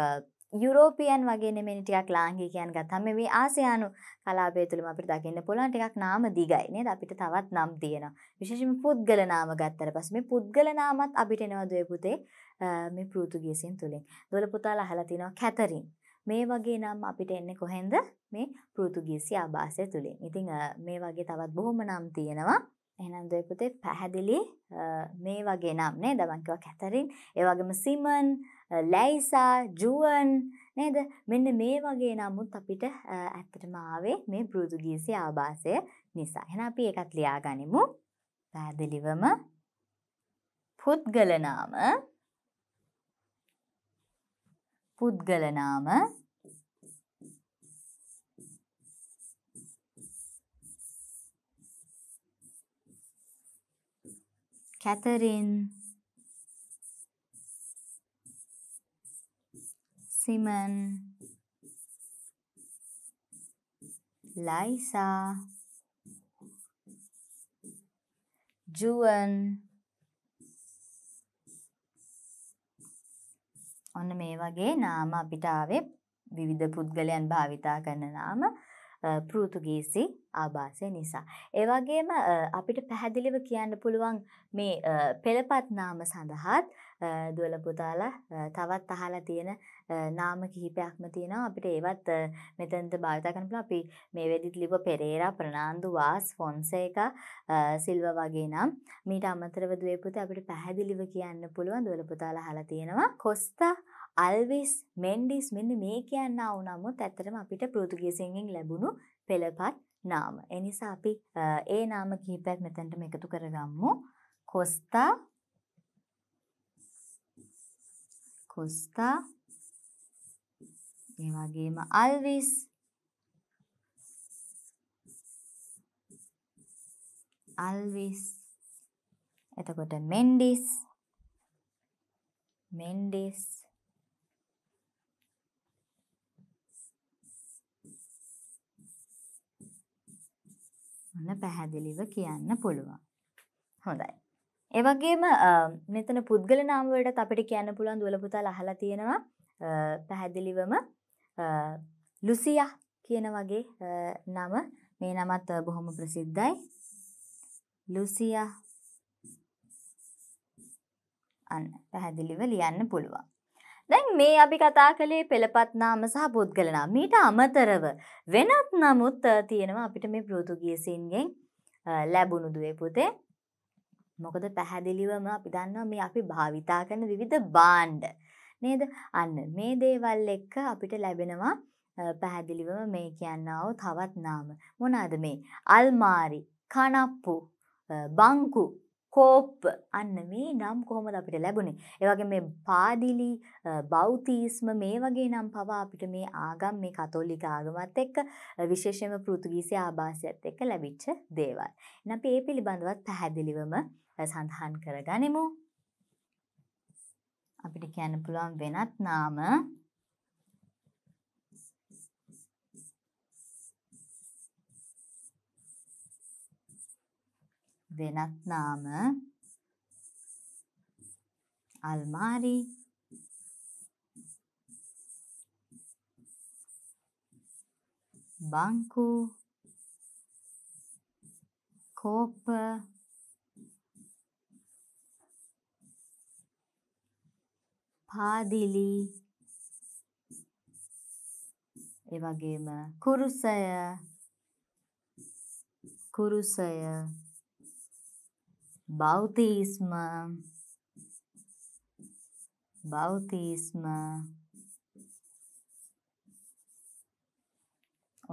යුරෝපියන් වගේ නෙමෙයි ටිකක් ලාංකිකයන් ගත්තම මේ ආසියානු කලාපය තුළම අපිට දකින්න පුළුවන් ටිකක් නාම දිගයි නේද අපිට තවත් නම් තියෙනවා විශේෂයෙන්ම පුද්ගල නාම ගත්තට පස්සේ මේ පුද්ගල නාමත් අපිට එනවා දුවේ පුතේ මේ පෘතුගීසින් තුලින්. දොළ පුතාලා අහලා තිනවා කැතරින්. මේ වගේ නම් අපිට එන්නේ කොහෙන්ද? මේ පෘතුගීසි ආభాසය තුලින්. ඉතින් මේ වගේ තවත් බොහොම නම් තියෙනවා. එහෙනම් දොය පුතේ පැහැදිලි මේ වගේ නම් නේද? මං කිව්වා කැතරින්, ඒ වගේම සිමන්, ලයිසා, ජුවන් නේද? මෙන්න මේ වගේ නමුත් අපිට ඇත්තටම ආවේ මේ පෘතුගීසි ආభాසය නිසා. එහෙනම් අපි ඒකත් ලියාගනිමු. පැහැදිලිවම පුද්ගල නාම Pudgalanama Catherine Simon Laisa Juan ඔන්න මේ වගේ නාම අපිට ආවේ විවිධ පුද්ගලයන් භාවිතා කරන නාම පෘතුගීසි ආභාසය නිසා. ඒ වගේම අපිට පැහැදිලිව කියන්න පුළුවන් මේ පෙළපත් නාම සඳහාත් දුවල පුතාලා තවත් අහලා තියෙන නාම කිහිපයක්ම තියෙනවා අපිට ඒවත් මෙතනද භාවිතා කරන්න පුළුවන් අපි මේ වෙදිත් ලිව පෙරේරා ප්‍රනාන්දු වාස් ෆොන්සේකා සිල්වා වගේ නම් මීට අමතරව දුවේ පුතේ අපිට පැහැදිලිව කියන්න පුළුවන් දුවල පුතාලා අහලා තියෙනවා කොස්තා අල්විස් මෙන්ඩිස් මෙන්න මේ කියන්න වුණමුත් ඇත්තටම අපිට පෘතුගීසියෙන් ලැබුණු පෙළපත් නාම. එනිසා අපි ඒ නාම කීපයක් මෙතැන්ටම එකතු කරගම්මු. කොස්තා කොස්තා ඒ වගේම අල්විස් අල්විස් එතකොට මෙන්ඩිස් මෙන්ඩිස් ඔන්න පැහැදිලිව කියන්න පුළුවන්. හොඳයි. ඒ වගේම මෙතන පුද්ගල නාම වලට අපිට කියන්න පුළුවන් දුවල පුතා අහලා තියෙනවා පැහැදිලිවම ලුසියා කියන වගේ නම මේ නමත් බොහොම ප්‍රසිද්ධයි. ලුසියා අන්න පැහැදිලිව ලියන්න පුළුවන්. දැන් මේ අපි කතා කළේ පෙළපත් නාම සහ පුද්ගල නාම. මීට අමතරව වෙනත් නමුත් තියෙනවා අපිට මේ පෘතුගීසින්ගෙන් ලැබුණු දුවේ පුතේ. මොකද පැහැදිලිවම අපි දන්නවා මේ අපි භාවිතා කරන විවිධ භාණ්ඩ. නේද? අන්න මේ දේවල් එක්ක අපිට ලැබෙනවා පැහැදිලිවම මේ කියනව තවත් නාම. මොනවාද මේ? අල්මාරි, කනප්පු, බංකු, කෝප් අන්න මේ නම් කොහොමද අපිට ලැබුණේ? ඒ වගේ මේ පාදිලි, බෞතිස්ම මේ වගේ නම් පවා අපිට මේ ආගම් මේ කතෝලික ආගමත් එක්ක විශේෂයෙන්ම පෘතුගීසි ආභාෂයත් එක්ක ලැබිච්ච දේවල්. එහෙනම් අපි මේ පිළිබඳවත් පැහැදිලිවම සඳහන් කරගනිමු. අපිට කියන්න පුළුවන් වෙනත් නාම වෙනත් නාම අල්මාරි බංකු කෝප පාදිලි ඒ වගේම කුරුසය කුරුසය බෞතිස්ම බෞතිස්ම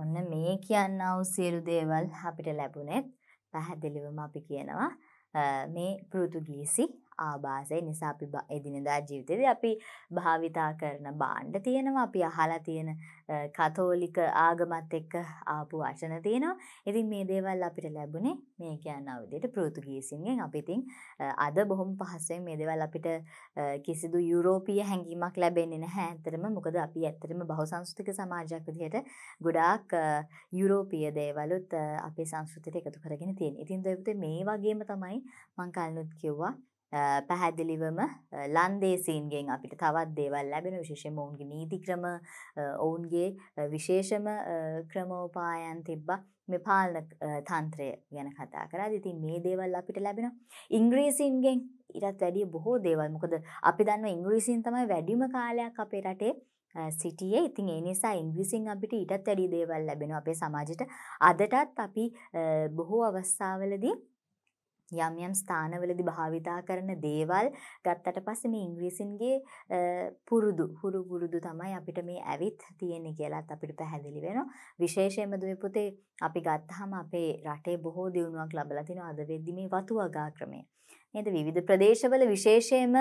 ඔන්න මේ කියන්නා වූ සියලු දේවල් අපිට ලැබුණෙත් පැහැදිලිවම අපි කියනවා මේ පෘතුගීසි ආභාසය නිසා අපි එදිනෙදා ජීවිතයේදී අපි භාවිතා කරන බාණ්ඩ තියෙනවා අපි අහලා තියෙන කතෝලික ආගමත් එක්ක ආපු වචන තියෙනවා. ඉතින් මේ දේවල් අපිට ලැබුණේ මේ කියන අවදියට පෘතුගීසින්ගෙන් අපි ඉතින් අද බොහොම පහසුවෙන් මේ දේවල් අපිට කිසිදු යුරෝපීය හැඟීමක් ලැබෙන්නේ නැහැ. ඇත්තටම මොකද අපි ඇත්තටම බහුසංස්කෘතික සමාජයක් විදිහට ගොඩාක් යුරෝපීය දේවලුත් අපේ සංස්කෘතියට එකතු කරගෙන තියෙන. ඉතින් දෙවිත මේ වගේම තමයි මං කලිනුත් කිව්වා පැහැදිලිවම ලන්දේසීන්ගෙන් අපිට තවත් දේවල් ලැබෙන විශේෂම ඔවුන්ගේ නීතික්‍රම ඔවුන්ගේ විශේෂම ක්‍රමෝපායන් තිබ්බා මේ පාලන තන්ත්‍රය ගැන කතා කරා. ඉතින් මේ දේවල් අපිට ලැබෙනවා. ඉංග්‍රීසීන්ගෙන් ඊටත් වැඩිය බොහෝ දේවල්. මොකද අපි දන්නවා ඉංග්‍රීසීන් තමයි වැඩිම කාලයක් අපේ රටේ සිටියේ ඉතින් ඒ නිසා ඉංග්‍රීසින් අපිට ඊටත් වැඩි දේවල් ලැබෙනවා අපේ සමාජයට අදටත් අපි බොහෝ අවස්ථාවලදී යම් යම් ස්ථානවලදී භාවිතා කරන දේවල් ගත්තට පස්සේ මේ ඉංග්‍රීසින්ගේ පුරුදු හුරු පුරුදු තමයි අපිට මේ ඇවිත් තියෙන්නේ කියලාත් අපිට පැහැදිලි වෙනවා විශේෂයෙන්ම දුවේ පුතේ අපි ගත්තාම අපේ රටේ බොහෝ දියුණුවක් ලැබලා තිනවා අද වෙද්දි මේ වතු වගා ක්‍රමය නේද විවිධ ප්‍රදේශවල විශේෂයෙන්ම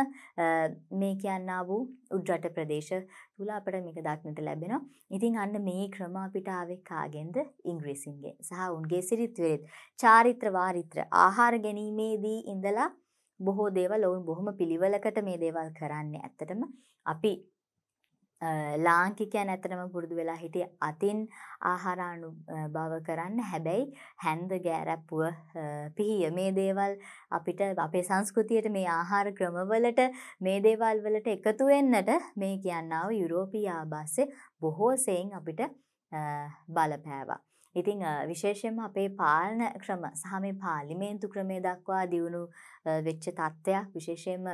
මේ කියන්නා වූ උඩරට ප්‍රදේශ තුල අපට මේක දක්නට ලැබෙනවා. ඉතින් අන්න මේ ක්‍රම අපිට ආවේ කාගෙන්ද? ඉංග්‍රීසින්ගෙන්. සහ උන්ගේ සිරිත්වලත් චාරිත්‍ර වාරිත්‍ර ආහාර ගැනීමේදී ඉඳලා බොහෝ දේවල් ඔවුන් බොහොම පිළිවෙලකට මේ දේවල් කරන්නේ. ඇත්තටම අපි ලාංකිකයන් ඇතරම පුරුදු වෙලා හිටිය අතින් ආහාරානු භව කරන්න හැබැයි හැන්ද ගෑරැප්පුුව පිහිය මේ දේවල් අපිට අපේ සංස්කෘතියට මේ ආහාර ක්‍රමවලට මේ දේවල් වලට එකතුවෙන්නට මේ කියන්නාව යුරෝපී ආභාස්සේ බොහෝසයෙන් අපිට බලපෑවා. ඉතිං විශේෂයෙන්ම අපේ පාලන ක්‍රම සහ මේ පාලිමේන්තු ක්‍රමේ දක්වා දියුණු වෙච්ච තත්ත්වයක් විශේෂයෙන්ම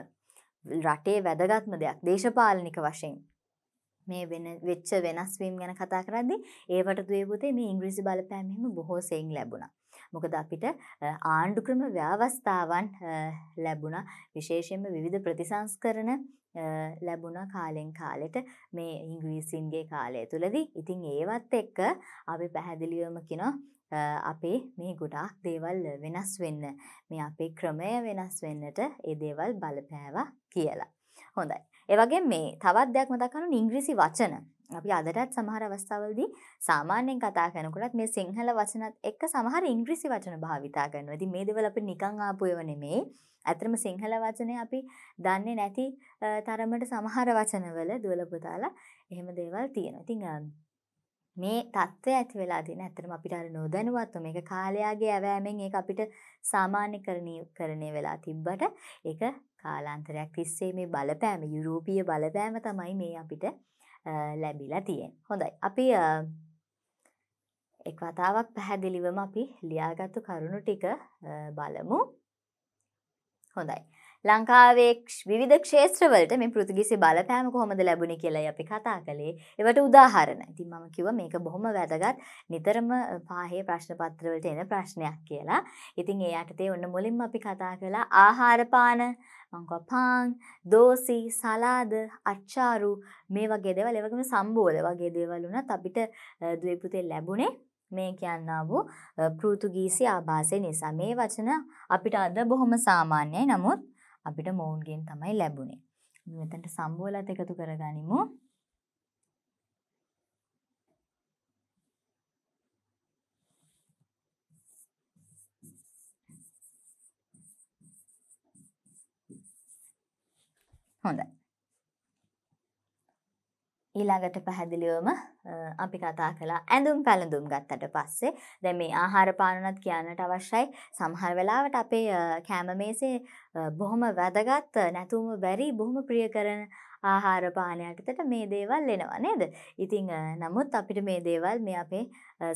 රටේ වැදගත්ම දෙයක් දේශපාලනික වශයෙන් මේ වෙන වෙච්ච වෙනස් වීම් ගැන කතා කරද්දී ඒවට දුවේ පුතේ මේ ඉංග්‍රීසි බලපෑම හිම බොහෝ සෙයින් ලැබුණා. මොකද අපිට ආණ්ඩු ක්‍රම ව්‍යවස්ථාවන් ලැබුණා විශේෂයෙන්ම විවිධ ප්‍රතිසංස්කරණ ලැබුණා කාලෙන් කාලෙට මේ ඉංග්‍රීසින්ගේ කාලය තුලදී. ඉතින් ඒවත් එක්ක අපි පැහැදිලිවම කියනවා අපේ මේ ගොඩාක් දේවල් වෙනස් වෙන්න මේ අපේ ක්‍රමය වෙනස් වෙන්නට ඒ දේවල් බලපෑවා කියලා. හොඳයි. ඒවගේ මේ තවත් දෙයක් මතක් කරන ඉංග්‍රීසි වචන අපි අදටත් සමහර අවස්ථාවලදී සාමාන්‍යයෙන් කතා කරනකොටත් මේ සිංහල වචනත් එක්ක සමහර ඉංග්‍රීසි වචන භාවිතා කරනවා. ඉතින් මේ දේවල් අපි නිකන් ආපු ඒවා නෙමෙයි. ඇත්තටම සිංහල වචනේ අපි දන්නේ නැති තරමට සමහර වචනවල දුවලපුතාලා එහෙම දේවල් තියෙනවා. ඉතින් මේ தත්ත්වය ඇති වෙලා තියෙන ඇත්තටම අපිට අර නොදැනුවත්ව මේක කාලයාගේ ඇවෑමෙන් ඒක අපිට සාමාන්‍යකරණීකරණය වෙලා තිබ්බට ඒක කාලාන්තරයක් තිස්සේ මේ බලපෑම යුරෝපිය බලපෑම තමයි මේ අපිට ලැබිලා තියෙන්. හොඳයි. අපි එක් වතාවක් පැහැදිලිවම අපි ලියාගත්තු කරුණු ටික බලමු. හොඳයි. ලංකාවේ විවිධ ක්ෂේත්‍රවලට මේ පෘතිගිසි බලපෑම කොහොමද ලැබුණි කියලා අපි කතා කළේ. ඒවට උදාහරණ. ඉතින් මම කිව්වා මේක බොහොම වැදගත්. නිතරම පාහේ ප්‍රශ්න පත්‍රවලට එන ප්‍රශ්නයක් කියලා. ඉතින් ඒ යටතේ ඔන්න මුලින්ම අපි කතා කළා ආහාර පාන මංකව පාන් දෝසි සලාද අච්චාරු මේ වගේ දෙවල් එවගම සම්බෝල වගේ දේවල් වුණත් අපිට දුවපුතේ ලැබුණේ මේ කියන්නා වූ පෘතුගීසි ආභාසය නිසා මේ වචන අපිට අද බොහොම සාමාන්‍යයි නමුත් අපිට මොවුන්ගෙන් තමයි ලැබුණේ මෙතනට සම්බෝලත් එකතු කරගනිමු හොඳයි. ඊළඟට පැහැදිලිවම අපි කතා කළා ඇඳුම් පැළඳුම් ගත්තට පස්සේ දැන් මේ ආහාර පානනත් කියන්නට අවශ්‍යයි සමහර වෙලාවට අපේ කෑම මේසේ බොහොම වැදගත් නැතුම බැරි බොහොම ප්‍රිය කරන ආහාර පානයටතට මේ දේවල් එනවා නේද? ඉතින් නමුත් අපිට මේ දේවල් මේ අපේ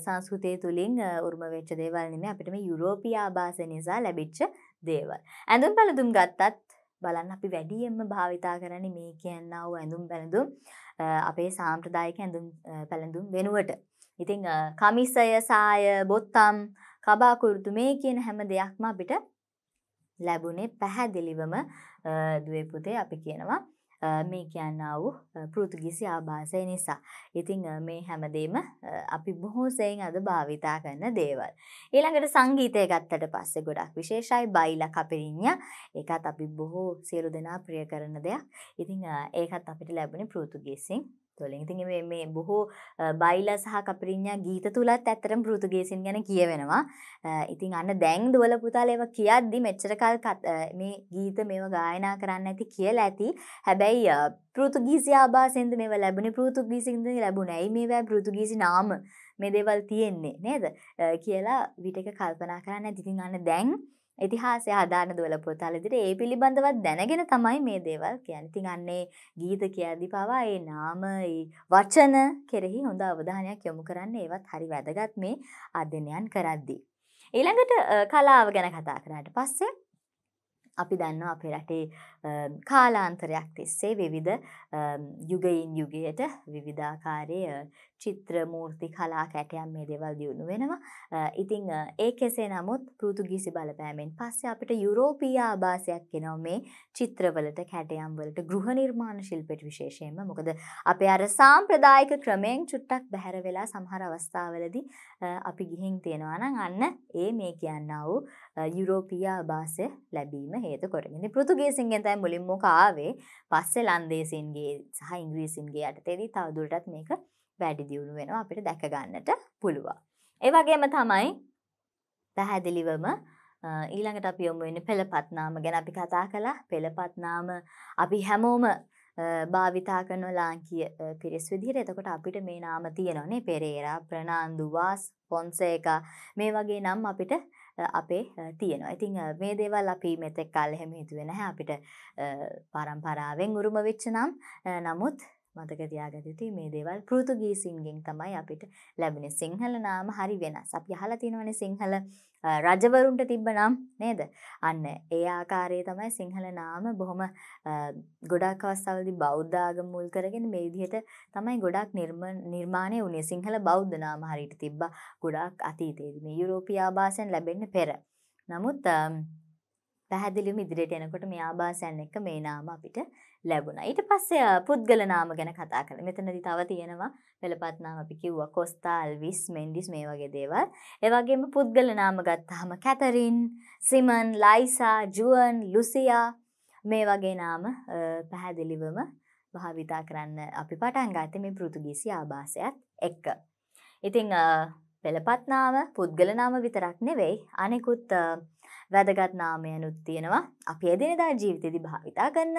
සංස්කෘතිය තුලින් උරුම වෙච්ච දේවල් නෙමෙයි අපිට මේ යුරෝපීය ආభాස නිසා ලැබිච්ච දේවල්. ඇඳුම් පැළඳුම් ගත්තත් බලන්න අපි වැඩියෙන්ම භාවිතා කරන්නේ මේ කියන්නා වූ ඇඳුම් පැළඳුම් අපේ සාම්ප්‍රදායික ඇඳුම් පැළඳුම් වෙනුවට. ඉතින් කමිසය, සාය, බොත්තම්, කබා කුරුතු මේ කියන හැම දෙයක්ම අපිට ලැබුණේ පැහැදිලිවම දුවේ පුතේ අපි කියනවා මේ කියන්නා වූ පෘතුගිසි ආභාසය නිසා. ඉතිං මේ හැමදේම අපි බොහෝසයෙන් අද භාවිතා කරන දේවල්. ඊළඟට සංගීතය ගත්තට පස්සේ ගොඩක් විශේෂයි බයිල කපරිින්ය ඒකත් අපි බොහෝ සියලු දෙනා ප්‍රිය කරන දෙයක් ඉතිං ඒකත් අපිට ලැබෙන පෘතුගිසින්. තුළින් ඉතින් මේ බොහෝ බයිලා සහ කපරිඥා ගීත තුලත් ඇත්තටම පෘතුගීසින් ගැන කියවෙනවා. ඉතින් අන්න දැන් දුවල පුතාල ඒවා කියද්දි මෙච්චර කල් මේ ගීත මේව ගායනා කරන්න ඇති කියලා ඇති. හැබැයි පෘතුගීසි ආభాසෙන්ද මේව ලැබුණේ පෘතුගීසින්ද ලැබුණේ. ඇයි මේවා පෘතුගීසි නාම මේ දේවල් තියෙන්නේ නේද? කියලා විටක කල්පනා කරන්න ඉතින් අන්න දැන් ඉතිහාසය හදාන දුවල පොතල් ඉදිරියේ ඒ පිළිබඳවත් දැනගෙන තමයි මේ දේවල් කියන්නේ. ඉතින් අන්නේ ගීත කියද්දි පවා ඒ නාම, ඒ වචන කෙරෙහි හොඳ අවධානයක් යොමු කරන්න ඒවත් හරි වැදගත් මේ අධ්‍යයනයන් කරද්දී. ඊළඟට කලාව ගැන කතා කරාට පස්සේ අපි දන්න අපේ රටේ කාලාන්තරයක් තිස්සේ විවිධ යුගයින් යුගයට විවිධාකාරයේ චිත්‍ර මූර්ති කලා කැටයම් මේ දේවල් දියුණු වෙනවා. ඉතින් ඒ කෙසේ නමුත් පෘතුගීසි බලපෑමෙන් පස්සේ අපිට යුරෝපීය ආభాසයක් එනවා මේ චිත්‍රවලට කැටයම් වලට ගෘහ නිර්මාණ ශිල්පෙට විශේෂයෙන්ම. මොකද අපේ අර සාම්ප්‍රදායික ක්‍රමයෙන් චුට්ටක් බැහැර වෙලා සමහර අවස්ථාවලදී අපි ගිහින් තියනවා නම් අන්න ඒ මේ කියනා වූ යුරෝපියා බාස ලැබීම හේතු කොරගෙන පෘතුගේසින්ගෙන් තැයි මුලින්ම කාවේ පස්සෙ ලන්දේසින්ගේ සහ ඉංග්‍රීසින්ගේ යටතේදී තවදුරටත් මේක වැඩි දියුණු වෙනවා අපිට දැකගන්නට පුළුවන්. ඒවගේම තමයි පැහැදිලිවම ඊළඟට අපි යොමුවෙන පෙළපත්නාම ගැන අපි කතා කලා පෙළපත්නාම අපි හැමෝම භාවිතා කරන ලාංකිය පිරිස් විදිහට එතකොට අපිට මේ නාම තියෙනවනේ පෙරේරා ප්‍රනාන්දුවාස් පොන්සේක මේ වගේ නම් අපිට අපේ තියෙනවා. ඉතින් මේ දේවල් අපි මෙතෙක් කාලෙ හැම හිතුවේ නැහැ අපිට පරම්පරාවෙන් උරුම වෙච්ච නම් නමුත් මතක තියාගත යුතුයි මේ දේවල් පෘතුගීසින්ගෙන් තමයි අපිට ලැබෙන්නේ. සිංහල නාම හරි වෙනස්. අපි අහලා තියෙනවනේ සිංහල රජවරුන්ට තිබ්බ නම් නේද අන්න ඒ ආකාරයේ තමයි සිංහල නාම බොහොම ගොඩක් අවස්ථාවලදී බෞද්ධාගම මුල් කරගෙන මේ විදිහට තමයි ගොඩක් නිර්මාණය වුණේ සිංහල බෞද්ධ නාම හරියට තිබ්බා ගොඩක් අතීතයේදී මේ යුරෝපීය ආభాසයන් ලැබෙන්න පෙර නමුත් පැහැදිලිවම ඉදිරියට එනකොට මේ ආభాසයන් එක්ක මේ නාම අපිට ලැබුණ. ඊට පස්සේ පුද්ගල නාම ගැන කතා කළ මෙතනදි තව තියෙනවා පෙළපත්නාම අපි කිව්වා කොස්තාල් විස් මෙන්ඩිස් මේ වගේ දේවල්. ඒවගේම පුද්ගල නාම ගත්තාම කැතරින්, සිමන්, ලයිසා, ජුවන්, ලුසියා මේ වගේ නාම පැහැදිලිවම භාවිතා කරන්න අපි පටන් ගත්ත මේ පෘතුගීසි ආභාසයත් එක්ක. ඉතිං පෙළපත්නාම පුද්ගල නාම විතරක් නෙවෙයි අනෙකුත් වැදගත් නාමයනුත් තියෙනවා අපි එදිනෙදා ජීවිතයේදී භාවිතා කරන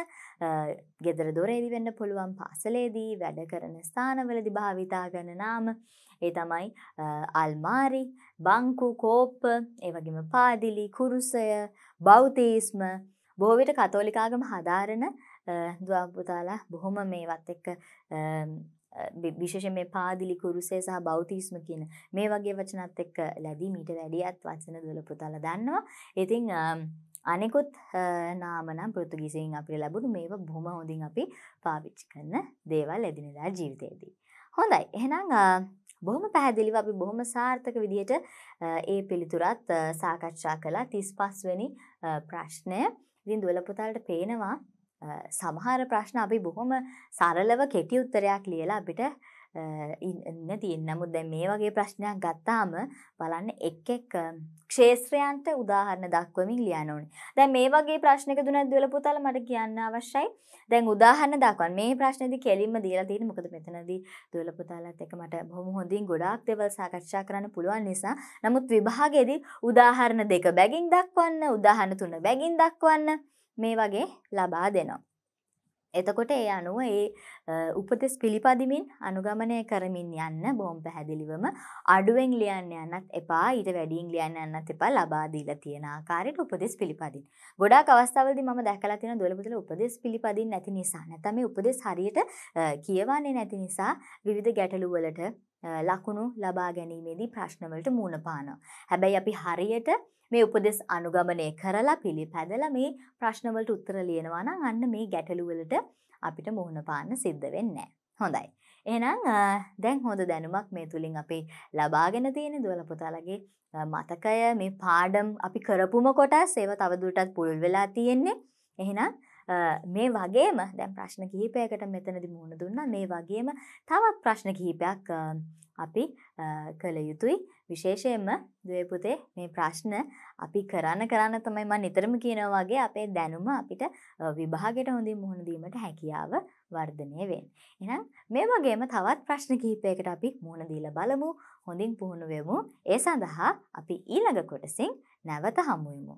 ගෙදර දොරේදී වෙන්න පුළුවන් පාසලේදී වැඩ කරන ස්ථානවලදී භාවිතා කරන නාම ඒ තමයි අල්මාරි බංකු කෝප්ප ඒ වගේම පාදිලි කුරුසය බෞතිස්ම බොහෝ විට කතෝලික ආගම හදාරන දුවපුතාලා බොහොම මේවත් එක්ක විශේෂයෙන් මේ පාදිලි කුරුසය සහ බෞතිස්ම කියන මේ වගේ වචනත් එක්ක ලැබී මීට වැඩියත් වචන දොල පුතාලා දන්නවා. ඉතින් අනෙකුත් නාම නම් පෘතුගීසියෙන් අපිට ලැබුණු මේවා බොහොම හොඳින් අපි පාවිච්චි කරන දේවල් එදිනෙදා ජීවිතයේදී. හොඳයි. එහෙනම් බොහොම පැහැදිලිව අපි බොහොම සාර්ථක විදිහට ඒ පිළිතුරත් සාකච්ඡා කළා 35 වෙනි ප්‍රශ්නය. ඉතින් දුවල පුතාලට පේනවා සමහර ප්‍රශ්න අපි බොහොම සරලව කෙටි උත්තරයක් ලියලා අපිට ඉන්න තියෙන් නමුත් දැ මේ වගේ ප්‍රශ්නයක් ගත්තාම බලන්න එක් එක් ක්ෂේත්‍රයන්ට උදාහරණ දක්වමින් ලියනෝන් දැ මේ වගේ ප්‍රශ්නක දුන දවලපුතල මට කියන්න අවශ්‍යයි දැන් උදාහරන්න දක්වන් මේ ප්‍රශ්නති කෙලින්ම දීලා තියෙන මොකද මෙතනදී දවලපුතාලත් එක මට බොහොම හොඳින් ගොඩක් දෙවල් සාකච්ඡා කරන්න පුළුවන් නිසා නමුත් විභාගේදී උදාහරණ දෙක බැගින් දක්වන්න උදාහරණ තුන බැගින් දක්වන්න මේ වගේ ලබා දෙනවා. එතකොට ඒ අනුව ඒ උපදෙස් පිළිපදිමින් අනුගමනය කරමින් යන්න බොහොම පැහැදිලිවම අඩුවෙන් ලියන්න යන්නත් එපා ඊට වැඩියෙන් ලියන්න යන්නත් එපා ලබා දීලා තියෙන ආකාරයට උපදෙස් පිළිපදින්න. ගොඩාක් අවස්ථාවලදී මම දැකලා තියෙන දොළපොතල උපදෙස් පිළිපදින්න නැති නිසා නැත්නම් මේ උපදෙස් හරියට කියවන්නේ නැති නිසා විවිධ ගැටලු වලට ලකුණු ලබා ගැනීමේදී ප්‍රශ්න වලට මුහුණ පානවා. හැබැයි අපි හරියට මේ උපදෙස් අනුගමනය කරලා පිළිපැදලා මේ ප්‍රශ්නවලට උත්තර ලියනවා නම් අන්න මේ ගැටලුවලට අපිට මුහුණ පාන්න සිද්ධ වෙන්නේ හොඳයි. එහෙනම් දැන් හොඳ දැනුමක් මේ තුලින් අපි ලබාගෙන තියෙන දුවල පුතාලගේ මතකය මේ පාඩම් අපි කරපුම කොටස් ඒව තවදුරටත් පුළුල් වෙලා තියෙන්නේ. එහෙනම් මේ වගේම දැන් ප්‍රශ්න කිහිපයකට මෙතනදි මුහුණ දුන්නා මේ වගේම තවත් ප්‍රශ්න කිහිපයක් අපි කළ යුතුයි විශේෂයෙන්ම දේ පුතේ මේ ප්‍රශ්න අපි කරන්න කරන්න තමයි මම නිතරම කියනවා වගේ අපේ දැනුම අපිට විභාගයට හොඳින් මුහුණ දීමට හැකියාව වර්ධනය වෙන්නේ. එහෙනම් මේ වගේම තවත් ප්‍රශ්න කිහිපයකට අපි මුහුණ දීලා බලමු. හොඳින් පුහුණු වෙමු. ඒ සඳහා අපි ඊළඟ කොටසින් නැවත හමු වෙමු.